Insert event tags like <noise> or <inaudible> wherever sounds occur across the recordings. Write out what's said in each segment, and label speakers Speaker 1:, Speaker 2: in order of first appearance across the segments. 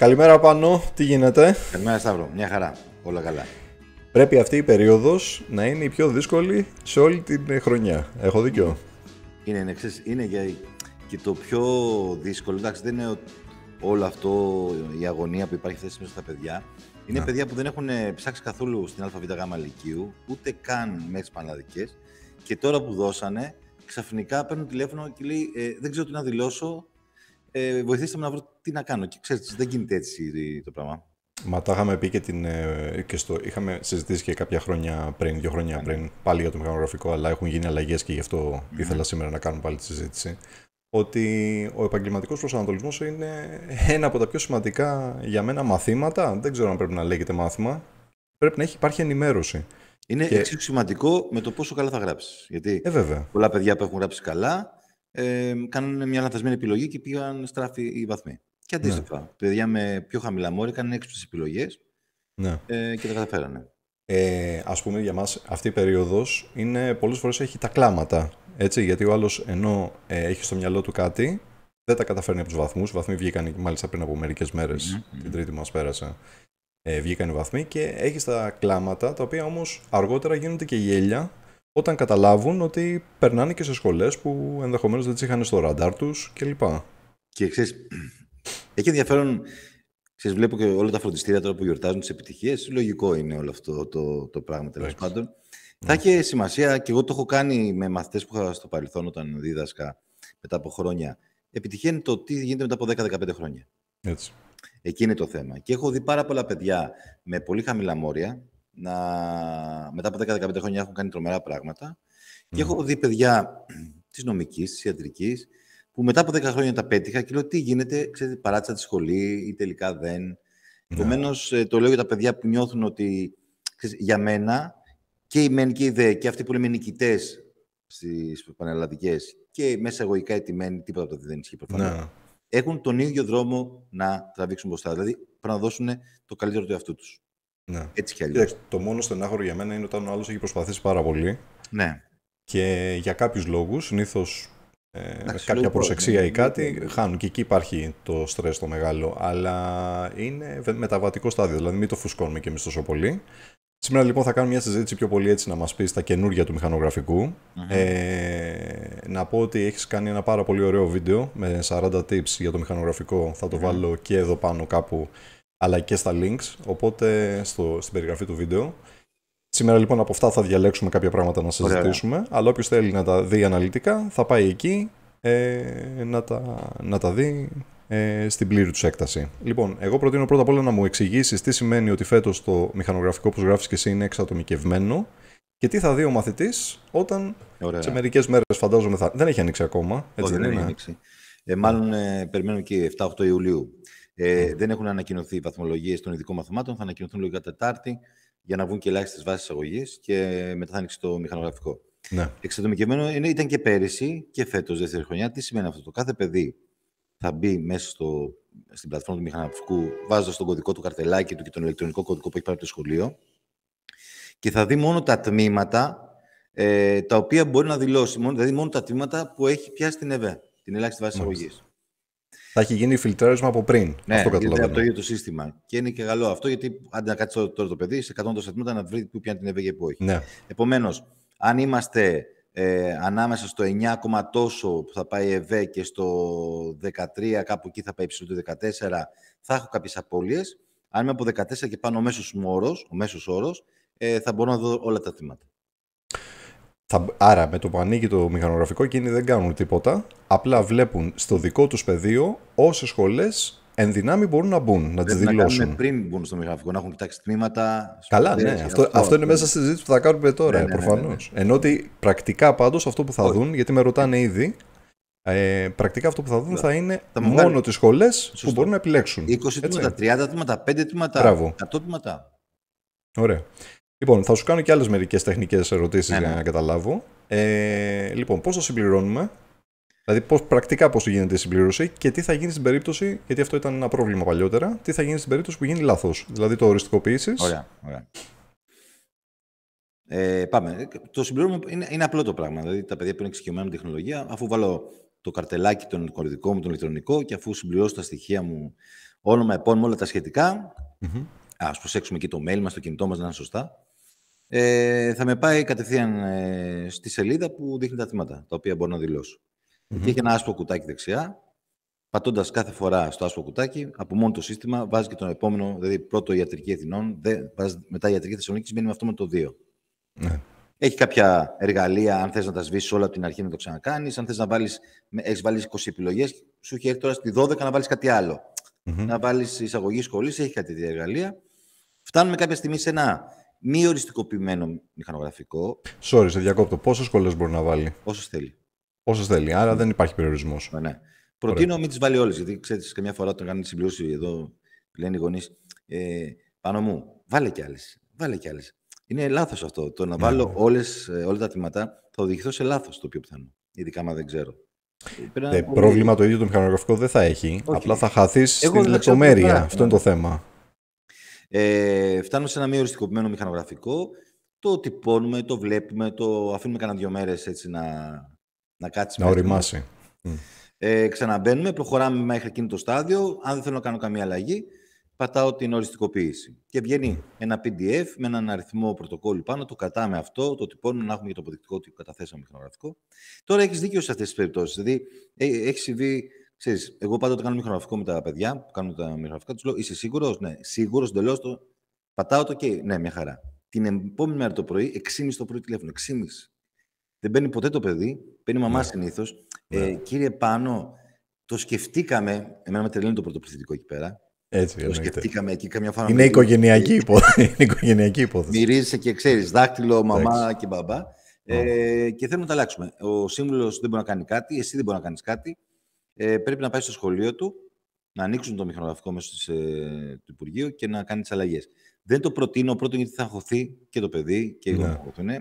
Speaker 1: Καλημέρα Πάνο, τι γίνεται. Καλημέρα Σταύρο, μια χαρά, όλα καλά. Πρέπει αυτή η περίοδος να είναι η πιο δύσκολη σε όλη την χρονιά. Έχω δίκιο.
Speaker 2: Είναι, είναι, ξέρεις, είναι και, και το πιο δύσκολο, εντάξει δεν είναι όλο αυτό η αγωνία που υπάρχει θέση μέσα στα παιδιά. Είναι ναι. παιδιά που δεν έχουν ε, ψάξει καθόλου στην ΑΒΓ Λυκείου, ούτε καν μέχρι τις Πανελλαδικές και τώρα που δώσανε ξαφνικά παίρνουν τηλέφωνο και λέει ε, δεν ξέρω τι να δηλώσω, ε, να βρω τι να κάνω. Και ξέρετε, δεν γίνεται έτσι το πράγμα. Μα τα είχαμε πει
Speaker 1: και, την, ε, και στο, είχαμε συζητήσει και κάποια χρόνια πριν, δύο χρόνια ναι. πριν, πάλι για το μηχανογραφικό, αλλά έχουν γίνει αλλαγές και γι' αυτό ήθελα σήμερα να κάνω πάλι τη συζήτηση. Ότι ο επαγγελματικός προσανατολισμός είναι ένα από τα πιο σημαντικά για μένα μαθήματα. Δεν ξέρω αν πρέπει να
Speaker 2: λέγεται μάθημα. Πρέπει να έχει υπάρχει ενημέρωση. Είναι και... εξίσου σημαντικό με το πόσο καλά θα γράψεις. Γιατί ε, πολλά παιδιά που έχουν γράψει καλά ε, κάνουν μια λανθασμένη επιλογή και πήγαν στράφη οι βαθμοί. Και ναι. αντίστοιχα, παιδιά με πιο χαμηλά μόρια κάνανε έξυπνες επιλογές ναι. ε, και τα καταφέρανε. Ε, ας πούμε για μας αυτή η περίοδος είναι πολλές
Speaker 1: φορές έχει τα κλάματα έτσι, γιατί ο άλλος ενώ ε, έχει στο μυαλό του κάτι δεν τα καταφέρνει από τους βαθμούς. οι βαθμοί βγήκαν μάλιστα πριν απο μερικές μέρες. μέρες, την τρίτη μας πέρασε ε, βγήκαν οι βαθμοί και έχει τα κλάματα τα οποία όμως αργότερα γίνονται και γέλια όταν καταλάβουν ότι περνάνε και σε σχολές που ενδεχομένως δεν τις είχαν στο ραντάρ τους κλπ.
Speaker 2: Και εξή. <clears throat> έχει ενδιαφέρον, ξέρεις, βλέπω και όλα τα φροντιστήρια τώρα που γιορτάζουν τις επιτυχίες, λογικό είναι όλο αυτό το, το πράγμα τέλος πάντων. Ναι. Θα έχει σημασία, και εγώ το έχω κάνει με μαθητές που είχα στο παρελθόν όταν δίδασκα μετά από χρόνια, επιτυχία είναι το τι γίνεται μετά από 10-15 χρόνια. Έτσι. Εκεί είναι το θέμα. Και έχω δει πάρα πολλά παιδιά με πολύ χαμηλά μόρια, να, μετά από 10-15 χρόνια έχουν κάνει τρομερά πράγματα. Και έχω δει παιδιά <clears throat> της νομικής, της ιατρικής, που μετά από 10 χρόνια τα πέτυχα και λέω τι γίνεται, ξέρετε, παράτησα τη σχολή ή τελικά δεν. Yeah. Ναι. Επομένως, ε, το λέω για τα παιδιά που νιώθουν ότι για μένα και οι μεν και οι δε και αυτοί που λέμε νικητές στις πανελλαδικές και μέσα εγωγικά ετοιμένοι, τίποτα από το δεν ισχύει προφανώς. Yeah. Ναι. Έχουν τον ίδιο δρόμο να τραβήξουν μπροστά. Δηλαδή, πρέπει να δώσουν το καλύτερο του εαυτού τους. Ναι. Έτσι κι Το μόνο στενάχωρο για μένα είναι όταν ο άλλος έχει προσπαθήσει πάρα πολύ. Ναι.
Speaker 1: Και για κάποιους λόγους, συνήθως ε, κάποια προσεξία ναι, ή κάτι, ναι, ναι, χάνουν. Και εκεί υπάρχει το στρες το μεγάλο. Αλλά είναι μεταβατικό στάδιο, δηλαδή μην το φουσκώνουμε και εμείς τόσο πολύ. Σήμερα λοιπόν θα κάνουμε μια συζήτηση πιο πολύ έτσι να μας πεις τα καινούργια του μηχανογραφικου Ε, να πω ότι έχεις κάνει ένα πάρα πολύ ωραίο βίντεο με 40 tips για το μηχανογραφικό. Θα το ναι. βάλω και εδώ πάνω κάπου αλλά και στα links, οπότε στο, στην περιγραφή του βίντεο. Σήμερα λοιπόν από αυτά θα διαλέξουμε κάποια πράγματα να συζητήσουμε, Ωραία. αλλά όποιος θέλει να τα δει αναλυτικά θα πάει εκεί ε, να, τα, να τα δει ε, στην πλήρη τους έκταση. Λοιπόν, εγώ προτείνω πρώτα απ' όλα να μου εξηγήσεις τι σημαίνει ότι φέτος το μηχανογραφικό που γράφεις και εσύ είναι εξατομικευμένο και τι θα δει ο μαθητής όταν
Speaker 2: σε μερικές μέρες φαντάζομαι θα. Δεν έχει ανοίξει ακόμα. Έτσι Όχι, δεν, είναι. έχει ανοίξει. Ε, μάλλον ε, περιμένουμε και 7-8 Ιουλίου. Ε, ναι. δεν έχουν ανακοινωθεί οι βαθμολογίες των ειδικών μαθημάτων. Θα ανακοινωθούν λογικά Τετάρτη για να βγουν και ελάχιστες βάσεις αγωγή και μετά θα ανοίξει το μηχανογραφικό. Ναι. Εξατομικευμένο είναι, ήταν και πέρυσι και φέτος, δεύτερη χρονιά. Τι σημαίνει αυτό. Το κάθε παιδί θα μπει μέσα στο, στην πλατφόρμα του μηχανογραφικού, βάζοντας τον κωδικό του καρτελάκι του και τον ηλεκτρονικό κωδικό που έχει πάρει από το σχολείο και θα δει μόνο τα τμήματα ε, τα οποία μπορεί να δηλώσει, μόνο, δηλαδή μόνο τα τμήματα που έχει πιάσει την ΕΒΕ, την ελάχιστη βάση εισαγωγής
Speaker 1: θα έχει γίνει φιλτράρισμα από πριν. Ναι, αυτό καταλαβαίνω. από το ίδιο το σύστημα.
Speaker 2: Και είναι και καλό αυτό, γιατί αν να κάτσεις τώρα το παιδί, σε 100 να βρει που πιάνει την και που έχει. Ναι. Επομένως, αν είμαστε ε, ανάμεσα στο 9, τόσο που θα πάει η ΕΒΕ και στο 13, κάπου εκεί θα πάει ψηλό το 14, θα έχω κάποιες απώλειες. Αν είμαι από 14 και πάνω ο μέσος όρος, ε, θα μπορώ να δω όλα τα τμήματα. Θα,
Speaker 1: άρα με το που ανοίγει το μηχανογραφικό εκείνοι δεν κάνουν τίποτα, απλά βλέπουν στο δικό τους πεδίο όσες σχολές εν δυνάμει μπορούν να μπουν, να τις δηλώσουν. Να
Speaker 2: πριν μπουν στο μηχανογραφικό, να έχουν κοιτάξει τμήματα. Καλά, ναι. Αυτό, αυτό, είναι ναι. μέσα στη συζήτηση που θα κάνουμε τώρα, ναι, ναι, ναι προφανώς. Ναι,
Speaker 1: Ενώ ότι πρακτικά πάντως αυτό που θα δουν, γιατί με ρωτάνε ήδη, ε, πρακτικά αυτό που θα δουν θα είναι μόνο τις σχολές που μπορούν να επιλέξουν. 20 τμήματα,
Speaker 2: 30 τμήματα, 5 τμήματα, 100 τμήματα.
Speaker 1: Ωραία. Λοιπόν, θα σου κάνω και άλλες μερικές τεχνικές ερωτήσεις ναι, για ναι. να καταλάβω. Ε, λοιπόν, πώς θα συμπληρώνουμε, δηλαδή πώς, πρακτικά πώς γίνεται η συμπλήρωση και τι θα γίνει στην περίπτωση, γιατί αυτό ήταν ένα πρόβλημα παλιότερα, τι θα γίνει στην περίπτωση που γίνει λάθος. Δηλαδή το οριστικοποιήσεις. Ωραία,
Speaker 2: ωραία. Ε, πάμε. Το συμπληρώνουμε. είναι, είναι απλό το πράγμα. Δηλαδή τα παιδιά που είναι εξοικειωμένα με τεχνολογία, αφού βάλω το καρτελάκι, τον κωδικό μου, τον ηλεκτρονικό και αφού συμπληρώσω τα στοιχεία μου, όνομα, επώνυμο, όλα τα σχετικα mm-hmm. Ας προσέξουμε και το mail μας, το κινητό μας να είναι σωστά ε, θα με πάει κατευθείαν ε, στη σελίδα που δείχνει τα θύματα, τα οποία μπορώ να δηλώσω. Mm-hmm. Και έχει ένα άσπρο κουτάκι δεξιά. Πατώντας κάθε φορά στο άσπρο κουτάκι, από μόνο το σύστημα βάζει και τον επόμενο, δηλαδή πρώτο ιατρική Εθνών, δε, βάζει, μετά ιατρική Θεσσαλονίκης, μένει με αυτό με το 2. Ναι. Έχει κάποια εργαλεία, αν θες να τα σβήσεις όλα από την αρχή να το ξανακάνεις. Αν θες να βάλεις, έχεις βάλεις 20 επιλογές, σου έχει έρθει τώρα στη 12 να βάλεις κάτι άλλο. Mm-hmm. Να βάλεις εισαγωγή σχολής, έχει κάτι τέτοια εργαλεία. Φτάνουμε κάποια στιγμή σε ένα μη οριστικοποιημένο μηχανογραφικό. Sorry, σε διακόπτω. Πόσες κολλέ μπορεί να βάλει. Όσες θέλει. Όσες θέλει. Άρα δεν υπάρχει περιορισμός. Ναι, ναι. Προτείνω μην τις βάλει όλες. Γιατί ξέρεις, καμιά φορά όταν κάνουν τη συμπλήρωση εδώ, λένε οι γονείς, ε, πάνω μου, βάλε κι άλλες. Βάλε κι άλλες. Είναι λάθος αυτό. Το να ναι, βάλω ναι. όλες, ε, όλα τα τμήματα θα οδηγηθώ σε λάθος το πιο πιθανό. Ειδικά άμα δεν ξέρω. Ε, πρόβλημα το
Speaker 1: ίδιο το μηχανογραφικό δεν θα έχει. Απλά θα χαθείς στην λεπτομέρεια. Αυτό είναι ναι. το θέμα.
Speaker 2: Ε, φτάνουμε σε ένα μη οριστικοποιημένο μηχανογραφικό. Το τυπώνουμε, το βλέπουμε, το αφήνουμε κανένα δύο μέρες έτσι να, να κάτσει. Να οριμάσει. Ε, ξαναμπαίνουμε, προχωράμε μέχρι εκείνο το στάδιο. Αν δεν θέλω να κάνω καμία αλλαγή, πατάω την οριστικοποίηση. Και βγαίνει ένα PDF με έναν αριθμό πρωτοκόλλου πάνω, το κατάμε αυτό, το τυπώνουμε να έχουμε και το αποδεικτικό ότι καταθέσαμε μηχανογραφικό. Τώρα έχεις δίκιο σε αυτές τις περιπτώσεις. Δηλαδή, ε, έχει συμβεί Ξέρεις, εγώ όταν κάνω μηχανογραφικό με τα παιδιά που κάνουν τα μηχανογραφικά, Τους λέω: Είσαι σίγουρος, ναι, σίγουρος εντελώς. Το... Πατάω το και ναι, μια χαρά. Την επόμενη μέρα το πρωί, 6.30 το πρωί τηλέφωνο. 6.30. Δεν μπαίνει ποτέ το παιδί, παίρνει μαμά ναι. συνήθως. Ε, ναι. κύριε Πάνο, το σκεφτήκαμε. Εμένα με τρελαίνει το πρωτοπληθυντικό εκεί πέρα. Έτσι, το σκεφτήκαμε εκεί καμιά φορά. Είναι οικογενειακή υπόθεση. <laughs> Είναι υπόθεση. Μυρίζει και ξέρεις δάκτυλο, μαμά και μπαμπά. Ναι. Ε, και θέλουμε να τα αλλάξουμε. Ο σύμβουλος δεν μπορεί να κάνει κάτι, εσύ δεν μπορείς να κάνεις κάτι ε, πρέπει να πάει στο σχολείο του, να ανοίξουν το μηχανογραφικό μέσω ε, του Υπουργείου και να κάνει τις αλλαγές. Δεν το προτείνω πρώτον γιατί θα αγχωθεί και το παιδί και εγώ ναι. θα ναι.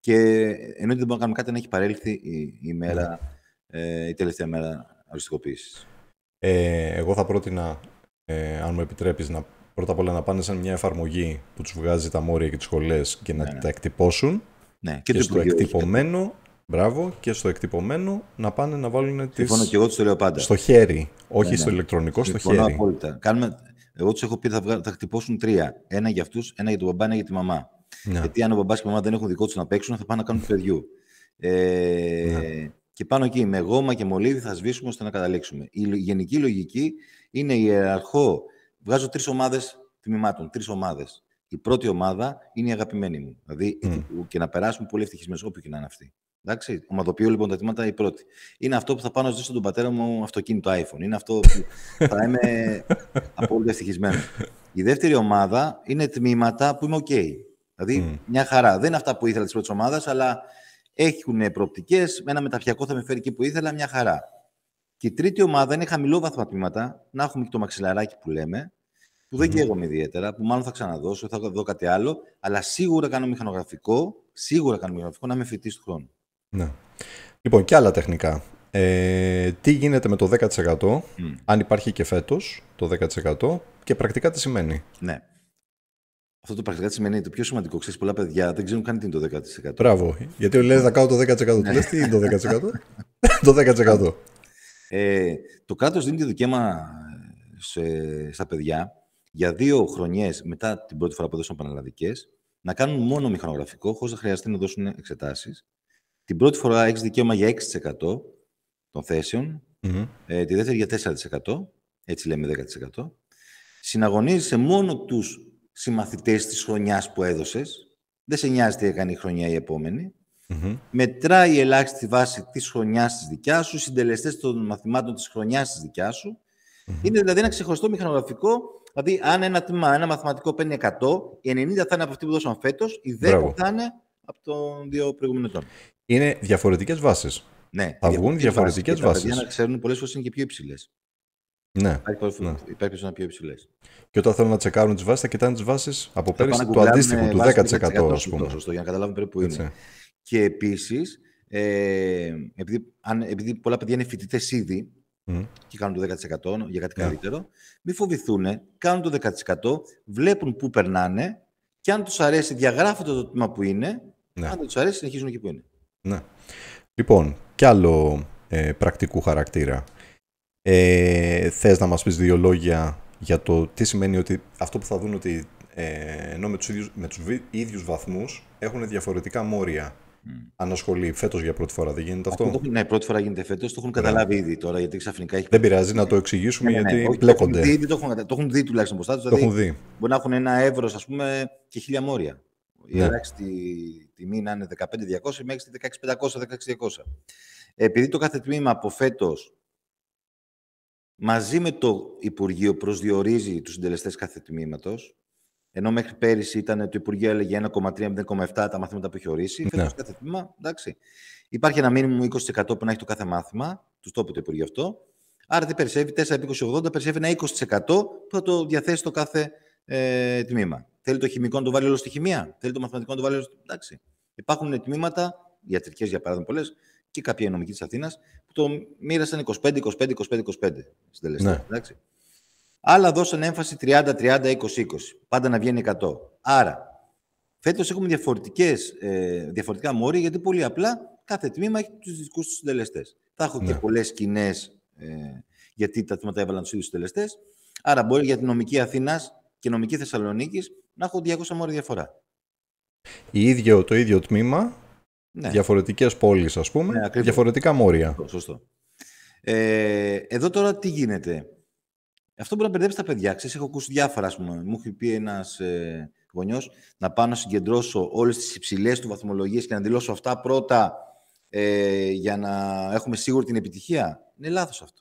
Speaker 2: Και ενώ δεν μπορούμε να κάνουμε κάτι, να έχει παρέλθει η, η, ναι. ε, η τελευταία μέρα οριστικόποίηση. Ε, εγώ θα πρότεινα, ε, αν μου επιτρέπεις, να, πρώτα απ' όλα να πάνε σαν μια εφαρμογή
Speaker 1: που τους βγάζει τα μόρια και τις σχολές και να ναι, τα εκτυπώσουν. Ναι. Και, και στο εκτυπωμένο
Speaker 2: Μπράβο, και στο εκτυπωμένο
Speaker 1: να πάνε να βάλουν τις. Συμφωνώ και εγώ τους
Speaker 2: το λέω πάντα. Στο χέρι. Ναι, Όχι ναι, ναι. στο ηλεκτρονικό, Συμφωνώ στο χέρι. Απόλυτα. Κάνουμε... Εγώ τους έχω πει θα, βγα... θα χτυπώσουν τρία. Ένα για αυτούς, ένα για τον μπαμπά, ένα για τη μαμά. Ναι. Γιατί αν ο μπαμπάς και η μαμά δεν έχουν δικό τους να παίξουν, θα πάνε να κάνουν παιδιού. Ε... Ναι. Και πάνω εκεί με γόμα και μολύβι θα σβήσουμε ώστε να καταλήξουμε. Η γενική λογική είναι ιεραρχώ. Βγάζω τρεις ομάδες τμήματων, τρεις ομάδες. Η πρώτη ομάδα είναι η αγαπημένη μου. Δηλαδή, mm. και να περάσουμε πολύ ευτυχισμένοι, όποιο και να είναι αυτή. Εντάξει, ομαδοποιώ λοιπόν τα αιτήματα η πρώτη. Είναι αυτό που θα πάω να ζητήσω τον πατέρα μου αυτοκίνητο iPhone. Είναι αυτό που θα είμαι <laughs> απόλυτα ευτυχισμένος. Η δεύτερη ομάδα είναι τμήματα που είμαι OK. Δηλαδή, mm. μια χαρά. Δεν είναι αυτά που ήθελα της πρώτης ομάδας, αλλά έχουν προοπτικές. Ένα μεταφιακό θα με φέρει εκεί που ήθελα, μια χαρά. Και η τρίτη ομάδα είναι χαμηλό βαθμό τμήματα. Να έχουμε και το μαξιλαράκι που λέμε, που δεν mm. καίγομαι ιδιαίτερα, που μάλλον θα ξαναδώσω, θα δω κάτι άλλο. Αλλά σίγουρα κάνω μηχανογραφικό, σίγουρα κάνω μηχανογραφικό να είμαι φοιτή του χρόνου.
Speaker 1: Ναι. Λοιπόν, και άλλα τεχνικά. Ε, τι γίνεται με το 10% αν υπάρχει και φέτος το 10% και πρακτικά τι σημαίνει.
Speaker 2: Ναι. Αυτό το πρακτικά τι σημαίνει το πιο σημαντικό. Ξέρεις, πολλά παιδιά δεν ξέρουν καν τι είναι το 10%. Μπράβο. Γιατί όλοι λένε θα κάνω το
Speaker 1: 10%. Του ναι. λες τι είναι το 10%. <laughs> το 10%.
Speaker 2: Ε, το κράτος δίνει το δικαίωμα ε, σε, στα παιδιά για δύο χρονιές μετά την πρώτη φορά που δώσουν πανελλαδικές να κάνουν μόνο μηχανογραφικό χωρίς να χρειαστεί να δώσουν εξετάσεις την πρώτη φορά έχεις δικαίωμα για 6% των θέσεων, ε, τη δεύτερη για 4%, έτσι λέμε 10%. Συναγωνίζεσαι μόνο τους συμμαθητές της χρονιάς που έδωσες, δεν σε νοιάζει τι έκανε η χρονιά η επόμενη, Μετράει η ελάχιστη βάση της χρονιάς της δικιάς σου, οι συντελεστές των μαθημάτων της χρονιάς της δικιάς σου. Είναι δηλαδή ένα ξεχωριστό μηχανογραφικό. Δηλαδή, αν ένα ένα μαθηματικό παίρνει 100, οι 90 θα είναι από αυτή που δώσαν φέτος, οι 10 Μπράβο. θα είναι από τον δύο προηγούμενο ετών.
Speaker 1: Είναι διαφορετικές βάσεις. Ναι, θα βγουν διαφορετικές βάσει. Για να
Speaker 2: ξέρουν πολλές φορές είναι και πιο υψηλές. Ναι. Υπάρχει ναι. να είναι πιο υψηλές. Και
Speaker 1: όταν θέλουν να τσεκάρουν τις βάσεις, θα κοιτάνε
Speaker 2: τις βάσεις από πέρυσι του αντίστοιχου, του 10%, ας πούμε. για να καταλάβουν περίπου που είναι. Και επίσης, ε, επειδή, πολλά παιδιά είναι φοιτητές ήδη και κάνουν το 10% για κάτι ναι. καλύτερο, μην φοβηθούν, κάνουν το 10%, βλέπουν πού περνάνε και αν τους αρέσει, διαγράφονται το τμήμα που είναι. Yeah. Ναι. Αν δεν τους αρέσει, συνεχίζουν εκεί που είναι. Ναι.
Speaker 1: Λοιπόν, κι άλλο ε, πρακτικού χαρακτήρα. Ε, θες να μας πεις δύο λόγια για το τι σημαίνει ότι αυτό που θα δουν ότι ε, ενώ με τους, ίδιους, βαθμούς έχουν διαφορετικά μόρια Mm. Ανασχολεί
Speaker 2: φέτος για πρώτη φορά, δεν γίνεται αυτό. ναι, πρώτη φορά γίνεται φέτος. Το έχουν ναι. καταλάβει ήδη τώρα γιατί ξαφνικά έχει. Δεν πειράζει να το
Speaker 1: εξηγήσουμε ναι, ναι, γιατί όχι, Το έχουν δει,
Speaker 2: το το τουλάχιστον μπροστά τους. Δηλαδή, Μπορεί να έχουν ένα εύρος, ας πούμε, και χίλια μόρια. Η ελάχιστη ναι. τιμή να είναι 15.200 μέχρι 16.500, 16.200. Ε, επειδή το κάθε τμήμα από φέτος μαζί με το Υπουργείο προσδιορίζει τους συντελεστές κάθε τμήματος, ενώ μέχρι πέρυσι ήταν το Υπουργείο έλεγε 1,3-0,7 τα μαθήματα που έχει ορίσει. Ναι. Φέτος κάθε τμήμα, εντάξει. Υπάρχει ένα μήνυμα 20% που να έχει το κάθε μάθημα, τους τόπου το Υπουργείο αυτό. Άρα δεν περισσεύει 4 20 20-80, περισσεύει ένα 20% που θα το διαθέσει το κάθε ε, τμήμα. Θέλει το χημικό να το βάλει όλο στη χημεία. Θέλει το μαθηματικό να το βάλει όλο. Εντάξει. Υπάρχουν τμήματα, ιατρικές για παράδειγμα πολλές, και κάποια νομική της Αθήνας, που το μοίρασαν 25, 25, 25, 25 στην ναι. Εντάξει. Άλλα δώσαν έμφαση 30, 30, 20, 20. Πάντα να βγαίνει 100. Άρα, φέτος έχουμε ε, διαφορετικά μόρια, γιατί πολύ απλά κάθε τμήμα έχει τους δικούς τους συντελεστές. Θα έχω ναι. και πολλέ κοινέ, ε, γιατί τα τμήματα έβαλαν τους ίδιους συντελεστές. Άρα, μπορεί για την νομική Αθήνας και νομική Θεσσαλονίκης να έχω 200 μόρια διαφορά.
Speaker 1: το ίδιο τμήμα, ναι. διαφορετικές πόλεις ας πούμε, ναι, διαφορετικά μόρια. Σωστό,
Speaker 2: Ε, εδώ τώρα τι γίνεται. Αυτό μπορεί να μπερδέψει τα παιδιά. Ξέρεις, έχω ακούσει διάφορα, ας πούμε. Μου έχει πει ένας ε, να πάω να συγκεντρώσω όλες τις υψηλές του βαθμολογίες και να δηλώσω αυτά πρώτα ε, για να έχουμε σίγουρη την επιτυχία. Είναι λάθος αυτό.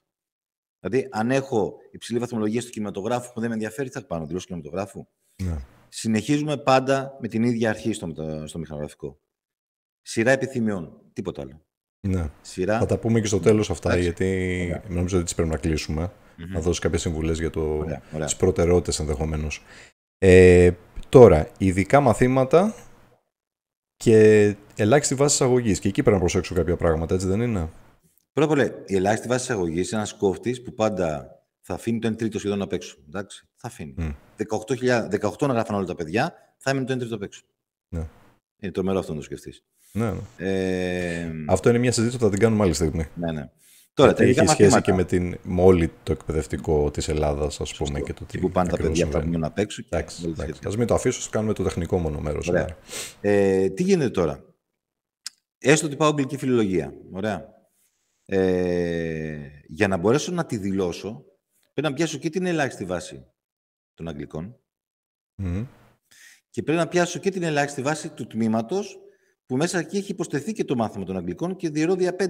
Speaker 2: Δηλαδή, αν έχω υψηλή βαθμολογία του κινηματογράφο που δεν με ενδιαφέρει, θα πάω να δηλώσω κινηματογράφο. Ναι. Συνεχίζουμε πάντα με την ίδια αρχή στο, στο μηχανογραφικό. Σειρά επιθυμιών. Τίποτα άλλο.
Speaker 1: Ναι. Σειρά... Θα τα πούμε και στο ναι. τέλος αυτά, Άξι. γιατί νομίζω ότι τι πρέπει να κλεισουμε Να δώσει κάποιες συμβουλές για το... τις προτεραιότητες ενδεχομένως. Ε, τώρα, ειδικά μαθήματα και ελάχιστη βάση εισαγωγής. Και εκεί πρέπει να προσέξω κάποια πράγματα, έτσι δεν είναι.
Speaker 2: Πρώτα απ' όλα, η ελάχιστη βάση εισαγωγής είναι ένας κόφτης που πάντα θα αφήνει τον τρίτο σχεδόν απ' έξω. Εντάξει θα αφήνει. Mm. 18, να γράφαν όλα τα παιδιά, θα έμεινε το 1 τρίτο απ' έξω. Ναι. Είναι τρομερό αυτό να το σκεφτείς. Ναι, ναι. Ε...
Speaker 1: Αυτό είναι μια συζήτηση που θα την κάνουμε άλλη στιγμή. Ναι, ναι. Τώρα, ε, έχει σχέση και με, την, με όλη το εκπαιδευτικό της Ελλάδας, ας πούμε. Και το τι που πάνε τα παιδιά που θα παίξουν. απ' έξω. Ας μην το αφήσω,
Speaker 2: ας κάνουμε το τεχνικό μόνο μέρος. Ε, τι γίνεται τώρα. Έστω ότι πάω αγγλική φιλολογία. Ωραία. Ε, για να μπορέσω να τη δηλώσω, πρέπει να πιάσω και την ελάχιστη βάση των Αγγλικών. Mm. Και πρέπει να πιάσω και την ελάχιστη βάση του τμήματος που μέσα εκεί έχει υποστεθεί και το μάθημα των Αγγλικών και διαιρώ 5.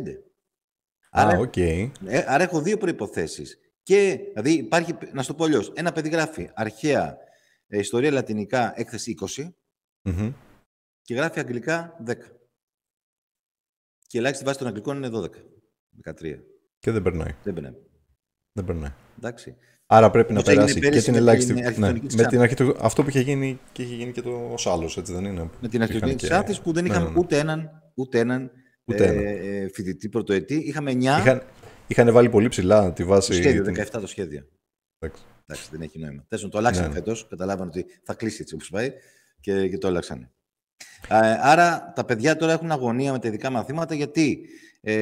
Speaker 2: Άρα, okay. ε, άρα έχω δύο προποθέσει. Και δηλαδή υπάρχει, να στο πω αλλιώς, ένα παιδί γράφει αρχαία ε, ιστορία λατινικά έκθεση 20 και γράφει αγγλικά 10. Και ελάχιστη βάση των αγγλικών είναι 12. 13. Και δεν περνάει. Δεν περνάει. Δεν περνάει. Εντάξει.
Speaker 1: Άρα πρέπει να περάσει και την ελάχιστη. Ναι, με την Αυτό που είχε γίνει και είχε
Speaker 2: γίνει και το άλλο, έτσι δεν είναι. Με την αρχιτεκτονική τη Άθη που δεν ναι, είχαμε ναι, ναι. ούτε έναν, ούτε ένα. Ε, ε, φοιτητή πρωτοετή. Είχαμε 9. Είχαν, είχαν βάλει πολύ ψηλά τη βάση. Το σχέδιο, 17 το σχέδιο. Εντάξει. Εντάξει, δεν έχει νόημα. Θέλω να το αλλάξαν ναι. φέτο. Καταλάβαν ότι θα κλείσει έτσι όπως πάει και, και το άλλαξαν. Άρα τα παιδιά τώρα έχουν αγωνία με τα ειδικά μαθήματα γιατί ε,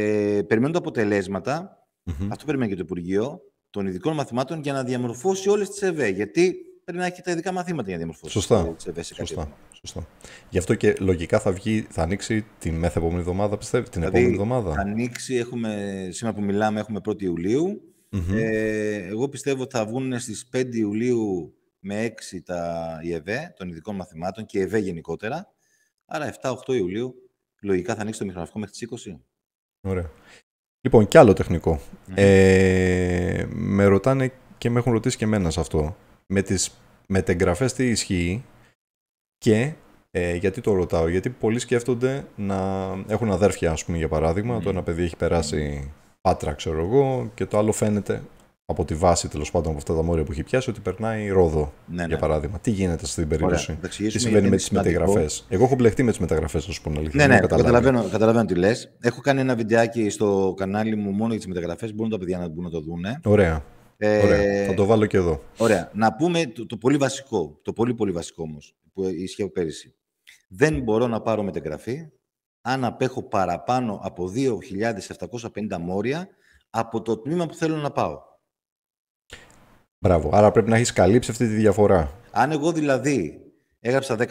Speaker 2: περιμένουν τα αποτελέσματα. Mm-hmm. Αυτό περιμένει και το Υπουργείο των ειδικών μαθημάτων για να διαμορφώσει όλες τις ΕΒΕ. Γιατί πρέπει να έχει τα ειδικά μαθήματα για να διαμορφώσει όλες τις
Speaker 1: ΕΒΕ σε Σωστά. Σωστά. Γι' αυτό και λογικά θα βγει, θα ανοίξει τη επόμενη εβδομάδα, πιστεύεις, την επόμενη δηλαδή, εβδομάδα. Θα
Speaker 2: ανοίξει, έχουμε, σήμερα που μιλάμε, έχουμε 1η ιουλιου Ε, εγώ πιστεύω ότι θα βγουν στις 5 Ιουλίου με 6 τα ΕΒΕ των ειδικών μαθημάτων και ΕΒΕ γενικότερα. Άρα 7-8 Ιουλίου λογικά θα ανοίξει το μηχανογραφικό μέχρι τις
Speaker 1: 20. Ωραία. Λοιπόν, και άλλο τεχνικό. Ε, με ρωτάνε και με έχουν ρωτήσει και εμένα σε αυτό. Με τις μετεγγραφές τι ισχύει και ε, γιατί το ρωτάω. Γιατί πολλοί σκέφτονται να έχουν αδέρφια, ας πούμε, για παράδειγμα. Το ένα παιδί έχει περάσει πάτρα, ξέρω εγώ, και το άλλο φαίνεται από τη βάση τέλος πάντων από αυτά τα μόρια που έχει πιάσει ότι περνάει η Ρόδο. Ναι, Για ναι. παράδειγμα, τι γίνεται στην περίπτωση, τι συμβαίνει με τις μεταγραφές. Εγώ έχω μπλεχτεί με τις μεταγραφές, να σου πω αλήθεια. Ναι, ναι, καταλαβαίνω,
Speaker 2: καταλαβαίνω τι λες. Έχω κάνει ένα βιντεάκι στο κανάλι μου μόνο για τις μεταγραφές. Μπορούν τα παιδιά να μπουν να το δουν. Ωραία. Ε, ωραία. Θα το βάλω και
Speaker 1: εδώ. Ωραία.
Speaker 2: Να πούμε το, το πολύ βασικό, το πολύ πολύ βασικό όμως που ισχύει πέρυσι. Δεν μπορώ να πάρω μεταγραφή αν απέχω παραπάνω από 2.750 μόρια από το τμήμα που θέλω να πάω.
Speaker 1: Μπράβο. Άρα πρέπει να έχεις καλύψει αυτή τη διαφορά.
Speaker 2: Αν εγώ δηλαδή έγραψα 10,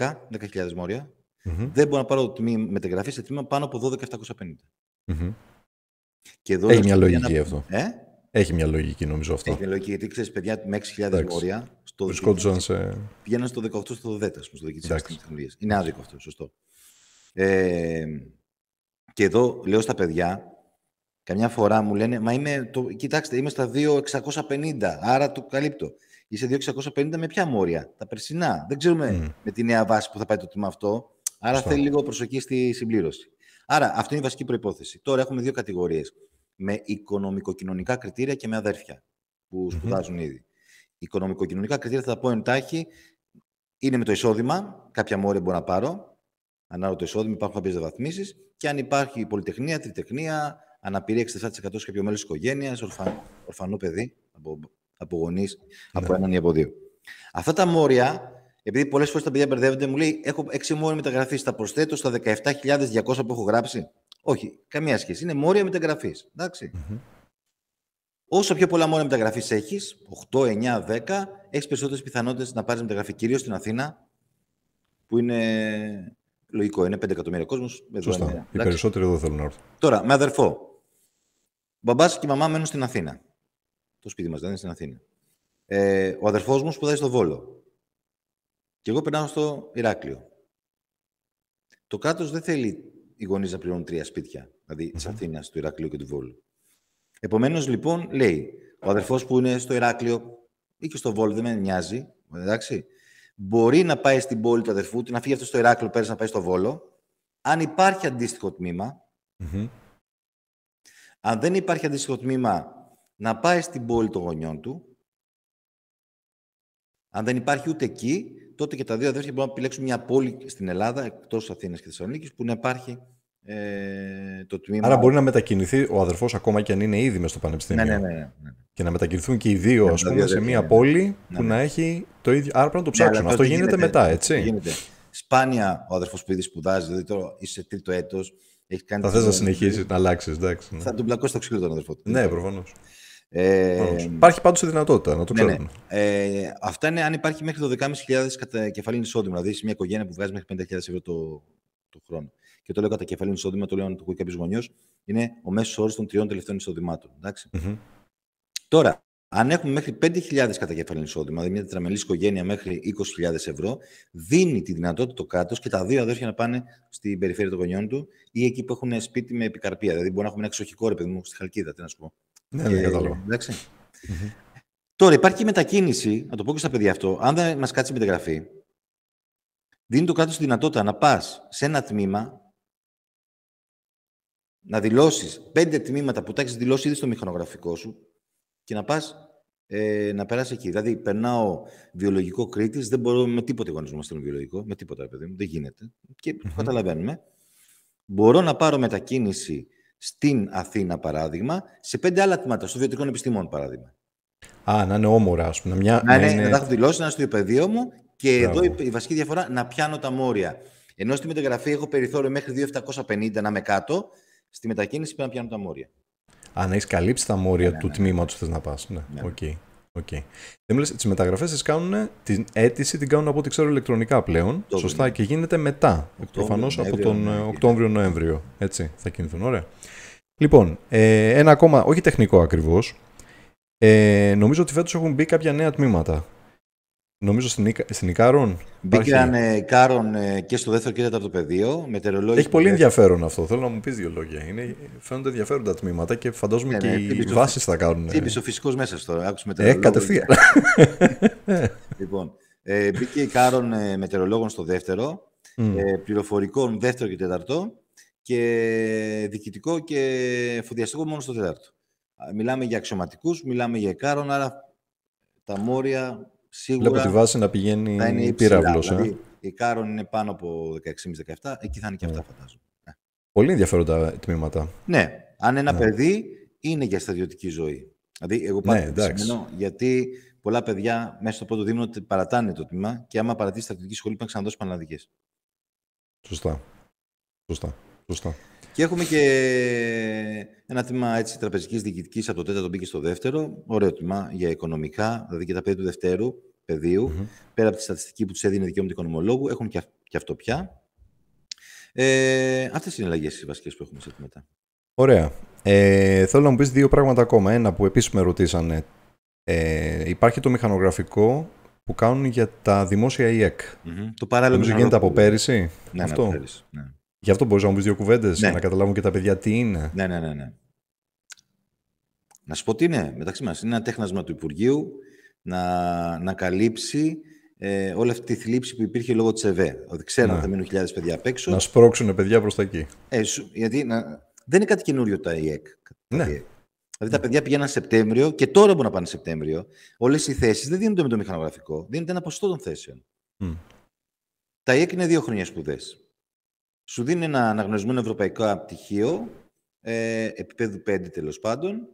Speaker 2: 10.000 μόρια, mm-hmm. δεν μπορώ να πάρω το τιμή μεταγραφής σε τμήμα πάνω από 12.750.
Speaker 1: Mm-hmm. έχει μια λογική να... αυτό. Ε? Έχει μια λογική νομίζω αυτό. Έχει
Speaker 2: μια λογική, γιατί ξέρεις παιδιά με 6.000 μόρια. Βρισκόντουσαν σε. Πηγαίναν στο 18 στο 12, στο δική της τεχνολογία. Είναι άδικο αυτό, σωστό. Ε, και εδώ λέω στα παιδιά, Καμιά φορά μου λένε, μα είμαι, το, κοιτάξτε, είμαι στα 2,650, άρα το καλύπτω. Είσαι 2,650 με ποια μόρια, τα περσινά. Δεν ξέρουμε με τη νέα βάση που θα πάει το τμήμα αυτό. Άρα Στον. θέλει λίγο προσοχή στη συμπλήρωση. Άρα αυτή είναι η βασική προπόθεση. Τώρα έχουμε δύο κατηγορίες. Με οικονομικοκοινωνικά κριτήρια και με αδέρφια που σπουδάζουν mm-hmm. ήδη. Οικονομικοκοινωνικά κριτήρια θα τα πω εντάχει. Είναι με το εισόδημα. Κάποια μόρια μπορώ να πάρω. Ανάλογα το εισόδημα, υπάρχουν κάποιες βαθμίσει. Και αν υπάρχει πολυτεχνία, τριτεχνία, αναπηρία 67% σε κάποιο μέλο τη οικογένεια, ορφανό παιδί από, από γονείς, ναι. από έναν ή από δύο. Αυτά τα μόρια, επειδή πολλές φορές τα παιδιά μπερδεύονται, μου λέει: Έχω 6 μόρια μεταγραφής. Τα προσθέτω στα 17.200 που έχω γράψει. Όχι, καμία σχέση. Είναι μόρια μεταγραφής. Mm-hmm. Όσο πιο πολλά μόρια μεταγραφής έχεις, 8, 9, 10, έχεις περισσότερες πιθανότητες να πάρεις μεταγραφή. Κυρίως στην Αθήνα, που είναι λογικό, είναι 5 εκατομμύρια κόσμος. Σωστά. Οι περισσότεροι εδώ θέλουν να έρθουν. Τώρα, με αδερφό μπαμπάς και η μαμά μένουν στην Αθήνα. Το σπίτι μας δεν δηλαδή, είναι στην Αθήνα. Ε, ο αδερφός μου σπουδάζει στο Βόλο. Και εγώ περνάω στο Ηράκλειο. Το κράτος δεν θέλει οι γονείς να πληρώνουν τρία σπίτια, δηλαδή mm-hmm. της Αθήνας, του Ηράκλειου και του Βόλου. Επομένως, λοιπόν, λέει, ο αδερφός που είναι στο Ηράκλειο ή και στο Βόλο, δεν με νοιάζει, εντάξει, μπορεί να πάει στην πόλη του αδερφού του, να φύγει αυτός στο Ηράκλειο πέρυσι να πάει στο Βόλο, αν υπάρχει αντίστοιχο τμήμα, αν δεν υπάρχει αντίστοιχο τμήμα, να πάει στην πόλη των γονιών του. Αν δεν υπάρχει ούτε εκεί, τότε και τα δύο αδέρφια μπορούν να επιλέξουν μια πόλη στην Ελλάδα, εκτός Αθήνας και Θεσσαλονίκης, που να υπάρχει ε, το τμήμα. Άρα μπορεί
Speaker 1: να μετακινηθεί ο αδερφός, ακόμα και αν είναι ήδη μες στο πανεπιστήμιο. Ναι, ναι, ναι, ναι, Και να μετακινηθούν και οι δύο, ας πούμε, σε μια πόλη ναι, που ναι. να έχει το ίδιο. Άρα πρέπει να το ψάξουν. Αυτό γίνεται, μετά, έτσι. Γίνεται.
Speaker 2: Σπάνια ο αδερφός που ήδη σπουδάζει, δηλαδή τώρα είσαι τρίτο έτος, έχει κάνει θα θες να συνεχίσει να αλλάξεις, ναι. Θα τον πλακώσει το ξύλο τον αδερφό του. Ναι, προφανώς. Ε, Υπάρχει πάντως η δυνατότητα να το ναι, ναι. ξέρουμε. Ναι, Ε, αυτά είναι αν υπάρχει μέχρι το 12.500 κατά κεφαλήν εισόδημα. Δηλαδή, σε μια οικογένεια που βγάζει μέχρι 5.000 ευρώ το, το χρόνο. Και το λέω κατά κεφαλήν εισόδημα, το λέω αν το ακούει κάποιος γονιός, είναι ο μέσος όρος των τριών τελευταίων εισοδημάτων. Mm-hmm. Τώρα, αν έχουμε μέχρι 5.000 κατά κατακεφαλήν εισόδημα, δηλαδή μια τετραμελής οικογένεια μέχρι 20.000 ευρώ, δίνει τη δυνατότητα το κράτος και τα δύο αδέρφια να πάνε στην περιφέρεια των γονιών του ή εκεί που έχουν σπίτι με επικαρπία. Δηλαδή, μπορεί να έχουμε ένα εξοχικό ρε μου στη Χαλκίδα, τι να σου πω.
Speaker 1: Ναι, ναι, ε, κατάλαβα.
Speaker 2: Τώρα υπάρχει και μετακίνηση, να το πω και στα παιδιά αυτό. Αν δεν μας κάτσει γραφή, δίνει το κράτος τη δυνατότητα να πας σε ένα τμήμα να δηλώσεις πέντε τμήματα που τα έχεις δηλώσει ήδη στο μηχανογραφικό σου και να πας ε, να περάσει εκεί. Δηλαδή, περνάω βιολογικό Κρήτη, δεν μπορώ με τίποτα εγώ να βιολογικό, με τίποτα, παιδί μου, δεν γίνεται. Και mm καταλαβαίνουμε. Μπορώ να πάρω μετακίνηση στην Αθήνα, παράδειγμα, σε πέντε άλλα τμήματα, στο βιωτικό επιστήμον, παράδειγμα. Α, να είναι όμορα, ας πούμε. Να, μια... να, ναι, να τα έχω δηλώσει, να είναι στο πεδίο μου και εδώ η, βασική διαφορά να πιάνω τα μόρια. Ενώ στη μεταγραφή έχω περιθώριο μέχρι 2.750 να είμαι κάτω, στη μετακίνηση πρέπει να πιάνω τα μόρια.
Speaker 1: Αν έχεις καλύψει τα μόρια ναι, ναι, του ναι, τμήματος, θες να πας. Ναι, ναι, οκ. Okay. Okay. Δεν μου τις μεταγραφές τις κάνουν, την αίτηση την κάνουν από ό,τι ξέρω ηλεκτρονικά πλέον, σωστά, και γίνεται μετά, προφανώς από τον ε, Οκτώβριο-Νοέμβριο, έτσι, θα κινηθούν, ωραία. Λοιπόν, ε, ένα ακόμα, όχι τεχνικό ακριβώς, ε, νομίζω ότι φέτος έχουν μπει κάποια νέα τμήματα Νομίζω στην, στην Ικάρον. Μπήκαν
Speaker 2: ε, ε, και στο δεύτερο και τέταρτο πεδίο. Έχει πολύ ενδιαφέρον αυτό. Θέλω να μου πεις δύο λόγια. Είναι, φαίνονται ενδιαφέροντα τμήματα και φαντάζομαι ναι, και ναι, οι βάσεις θα κάνουν. Ε. Τι ο φυσικός μέσα τώρα. Άκουσε Ε, κατευθείαν. <laughs> λοιπόν, ε, μπήκε η Κάρον ε, μετερολόγων στο δεύτερο. Mm. Ε, πληροφορικών δεύτερο και τέταρτο. Και διοικητικό και Φωτιαστικό μόνο στο τέταρτο. Μιλάμε για αξιωματικούς, μιλάμε για Κάρον, άρα τα μόρια Σίγουρα Βλέπω τη βάση να
Speaker 1: πηγαίνει η είναι πύραυλος. Ε. Δηλαδή,
Speaker 2: η Κάρον είναι πάνω από 16,5-17, εκεί θα είναι και αυτά, ναι. φαντάζομαι.
Speaker 1: Ναι. Πολύ ενδιαφέροντα τμήματα.
Speaker 2: Ναι. Αν ένα ναι. παιδί είναι για στρατιωτική ζωή. Δηλαδή, εγώ πάντα ναι, σημαίνω, γιατί πολλά παιδιά μέσα στο πρώτο δίμηνο παρατάνε το τμήμα και άμα παρατήσει στρατιωτική σχολή, πρέπει να ξαναδώσει πανελλαδικές. Σωστά. Σωστά. Σωστά. Και έχουμε και ένα τμήμα τραπεζικής διοικητικής από το τέταρτο μπήκε στο δεύτερο. Ωραίο τμήμα για οικονομικά, δηλαδή και τα παιδιά του δευτερου πεδίου. παιδίου. Mm-hmm. Πέρα από τη στατιστική που τους έδινε δικαίωμα του οικονομολόγου, έχουν και, αυτό πια. Ε, αυτές είναι οι αλλαγές οι που έχουμε σε μετά.
Speaker 1: Ωραία. Ε, θέλω να μου πεις δύο πράγματα ακόμα. Ένα που επίσης με ρωτήσανε. Ε, υπάρχει το μηχανογραφικό που κάνουν για τα δημόσια ΙΕΚ. Mm-hmm. Το παράλληλο Νομίζω γίνεται από πέρυσι. Ναι, ναι αυτό. Ναι. Γι' αυτό μπορείς να μου πεις δύο κουβέντες, ναι. να καταλάβουν και τα παιδιά τι
Speaker 2: είναι. Ναι, ναι, ναι. ναι. Να σου πω τι είναι, μεταξύ μας. Είναι ένα τέχνασμα του Υπουργείου να, να καλύψει ε, όλη αυτή τη θλίψη που υπήρχε λόγω της ΕΒΕ. Ότι ξέραν ναι. θα μείνουν χιλιάδες παιδιά απ' έξω. Να σπρώξουν παιδιά προς τα εκεί. Ε, σου, γιατί να... δεν είναι κάτι καινούριο τα ΙΕΚ. Ναι. Δηλαδή τα παιδιά πηγαίναν Σεπτέμβριο και τώρα μπορούν να πάνε Σεπτέμβριο. Όλες οι θέσεις δεν δίνονται με το μηχανογραφικό, δίνεται ένα ποσοστό των θέσεων. Mm. Τα ΙΕΚ είναι δύο χρόνια σπουδές σου δίνει ένα αναγνωρισμένο ευρωπαϊκό πτυχίο, ε, επίπεδου 5 τέλος πάντων.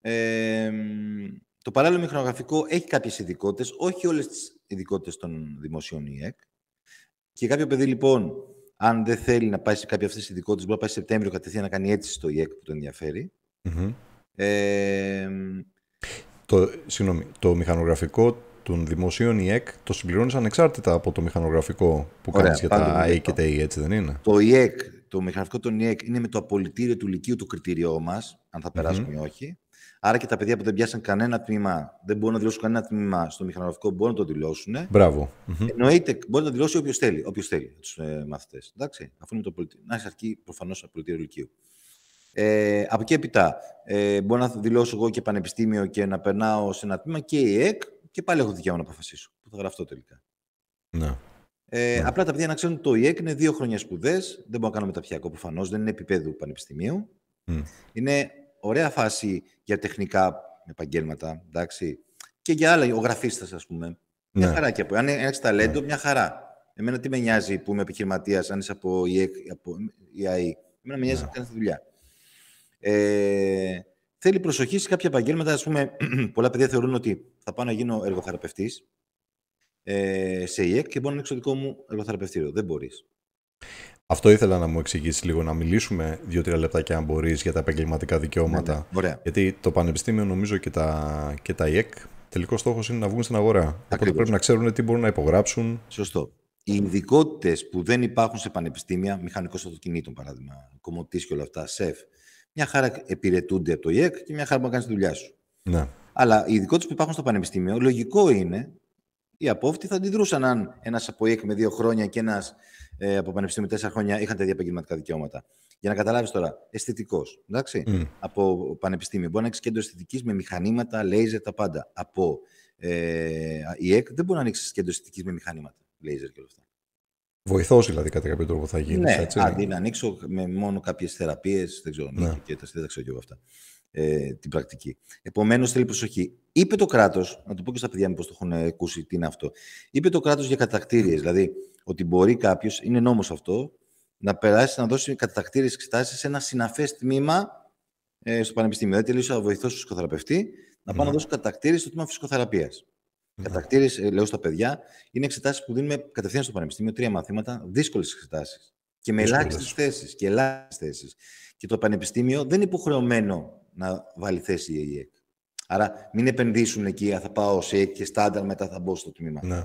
Speaker 2: Ε, το παράλληλο μηχανογραφικό έχει κάποιες ειδικότητες, όχι όλες τις ειδικότητες των δημοσίων ΙΕΚ. Και κάποιο παιδί, λοιπόν, αν δεν θέλει να πάει σε κάποια αυτές τις ειδικότητες, μπορεί να πάει σε Σεπτέμβριο κατευθείαν να κάνει έτσι στο ΙΕΚ που τον ενδιαφερει ε, συγγνώμη,
Speaker 1: το μηχανογραφικό των δημοσίων ΙΕΚ e το συμπληρώνεις ανεξάρτητα από το μηχανογραφικό που κάνεις για τα ΑΕ και τα λοιπόν. ΙΕ, έτσι δεν είναι.
Speaker 2: Το ΙΕΚ, e το μηχανογραφικό των ΙΕΚ e είναι με το απολυτήριο του λυκείου του κριτήριό μας, αν θα περασουν mm mm-hmm. ή όχι. Άρα και τα παιδιά που δεν πιάσαν κανένα τμήμα, δεν μπορούν να δηλώσουν κανένα τμήμα στο μηχανογραφικό, μπορούν να το δηλώσουν. Εννοείται, μπορεί να δηλώσει όποιος θέλει, όποιος θέλει τους ε, μαθητές. αφού είναι το πολιτή. Να έχει αρκεί προφανώ το πολιτήριο λυκείου. Ε, από εκεί έπειτα, ε, μπορώ να δηλώσω εγώ και πανεπιστήμιο και να περνάω σε ένα τμήμα και η ΕΚ και πάλι έχω δικαίωμα να αποφασίσω που θα γραφτώ τελικά. Ναι. Ε, ναι. Απλά τα παιδιά να ξέρουν το ΙΕΚ είναι δύο χρόνια σπουδές. Δεν μπορώ να κάνω μεταπτυχιακό προφανώς, δεν είναι επίπεδο πανεπιστημίου. Mm. Είναι ωραία φάση για τεχνικά επαγγέλματα εντάξει, και για άλλα. Ο γραφίστας, ας πούμε. Ναι. Μια χαρά και από. Αν έχεις ταλέντο, ναι. μια χαρά. Εμένα τι με νοιάζει που είμαι επιχειρηματίας, αν είσαι από ΙΕΚ ή από ΙΑΗ. Εμένα με νοιάζει ναι. να κάνεις τη δουλειά. Ε, θέλει προσοχή σε κάποια επαγγέλματα. Ας πούμε, <clears throat> πολλά παιδιά θεωρούν ότι θα πάω να γίνω εργοθεραπευτής ε, σε ΙΕΚ και μπορώ να ανοίξω δικό μου εργοθεραπευτήριο. Δεν μπορείς.
Speaker 1: Αυτό ήθελα να μου εξηγήσεις λίγο, να μιλήσουμε δύο-τρία λεπτάκια, αν μπορείς, για τα επαγγελματικά δικαιώματα. Ναι, ναι. Γιατί το Πανεπιστήμιο, νομίζω, και τα, και τα ΙΕΚ,
Speaker 2: τελικός στόχος είναι να βγουν στην αγορά. Ακριβώς. Οπότε πρέπει να ξέρουν τι μπορούν να υπογράψουν. Σωστό. Οι ειδικότητες που δεν υπάρχουν σε πανεπιστήμια, μηχανικός αυτοκινήτων, παράδειγμα, κομμωτής και όλα αυτά, σεφ, μια χαρά επιρετούνται από το ΙΕΚ και μια χαρά μπορεί να κάνεις τη δουλειά σου. Ναι. Αλλά οι ειδικότητε που υπάρχουν στο πανεπιστήμιο, λογικό είναι οι απόφοιτοι θα αντιδρούσαν αν ένας από ΙΕΚ με δύο χρόνια και ένας ε, από πανεπιστήμιο τέσσερα χρόνια είχαν τα ίδια επαγγελματικά δικαιώματα. Για να καταλάβεις τώρα, αισθητικός. Mm. Από πανεπιστήμιο. Μπορεί να έχεις κέντρο αισθητικής με μηχανήματα, λέιζερ, τα πάντα. Από ε, ΙΕΚ δεν μπορεί να ανοίξεις κέντρο αισθητικής με μηχανήματα, λέιζερ και όλα αυτά. Βοηθός δηλαδή κατά κάποιο τρόπο θα γίνεις. Ναι, έτσι, αντί ναι. να ανοίξω με μόνο κάποιες θεραπείες, δεν ξέρω, ναι. και τα δεν ξέρω και αυτά. Ε, την πρακτική. Επομένως θέλει προσοχή. Είπε το κράτος, να το πω και στα παιδιά μου πώ το έχουν ε, ακούσει, τι είναι αυτό. Είπε το κράτος για κατακτήριες. Δηλαδή ότι μπορεί κάποιος, είναι νόμος αυτό, να περάσει να δώσει κατακτήριες εξετάσεις σε ένα συναφές τμήμα ε, στο Πανεπιστήμιο. Δηλαδή τελείωσα βοηθό φυσικοθεραπευτή, να πάω ναι. να δώσω κατακτήριες στο τμήμα φυσικοθεραπείας. Ναι. Κατακτήρες, ε, λέω στα παιδιά, είναι εξετάσεις που δίνουμε κατευθείαν στο Πανεπιστήμιο. Τρία μαθήματα, δύσκολες εξετάσεις. Και με ελάχιστες θέσεις. Και Και το Πανεπιστήμιο δεν είναι υποχρεωμένο να βάλει θέση η ΕΕΚ. Άρα μην επενδύσουν εκεί, θα πάω σε ΕΕΚ και στάνταρ, μετά θα μπω στο τμήμα. Ναι.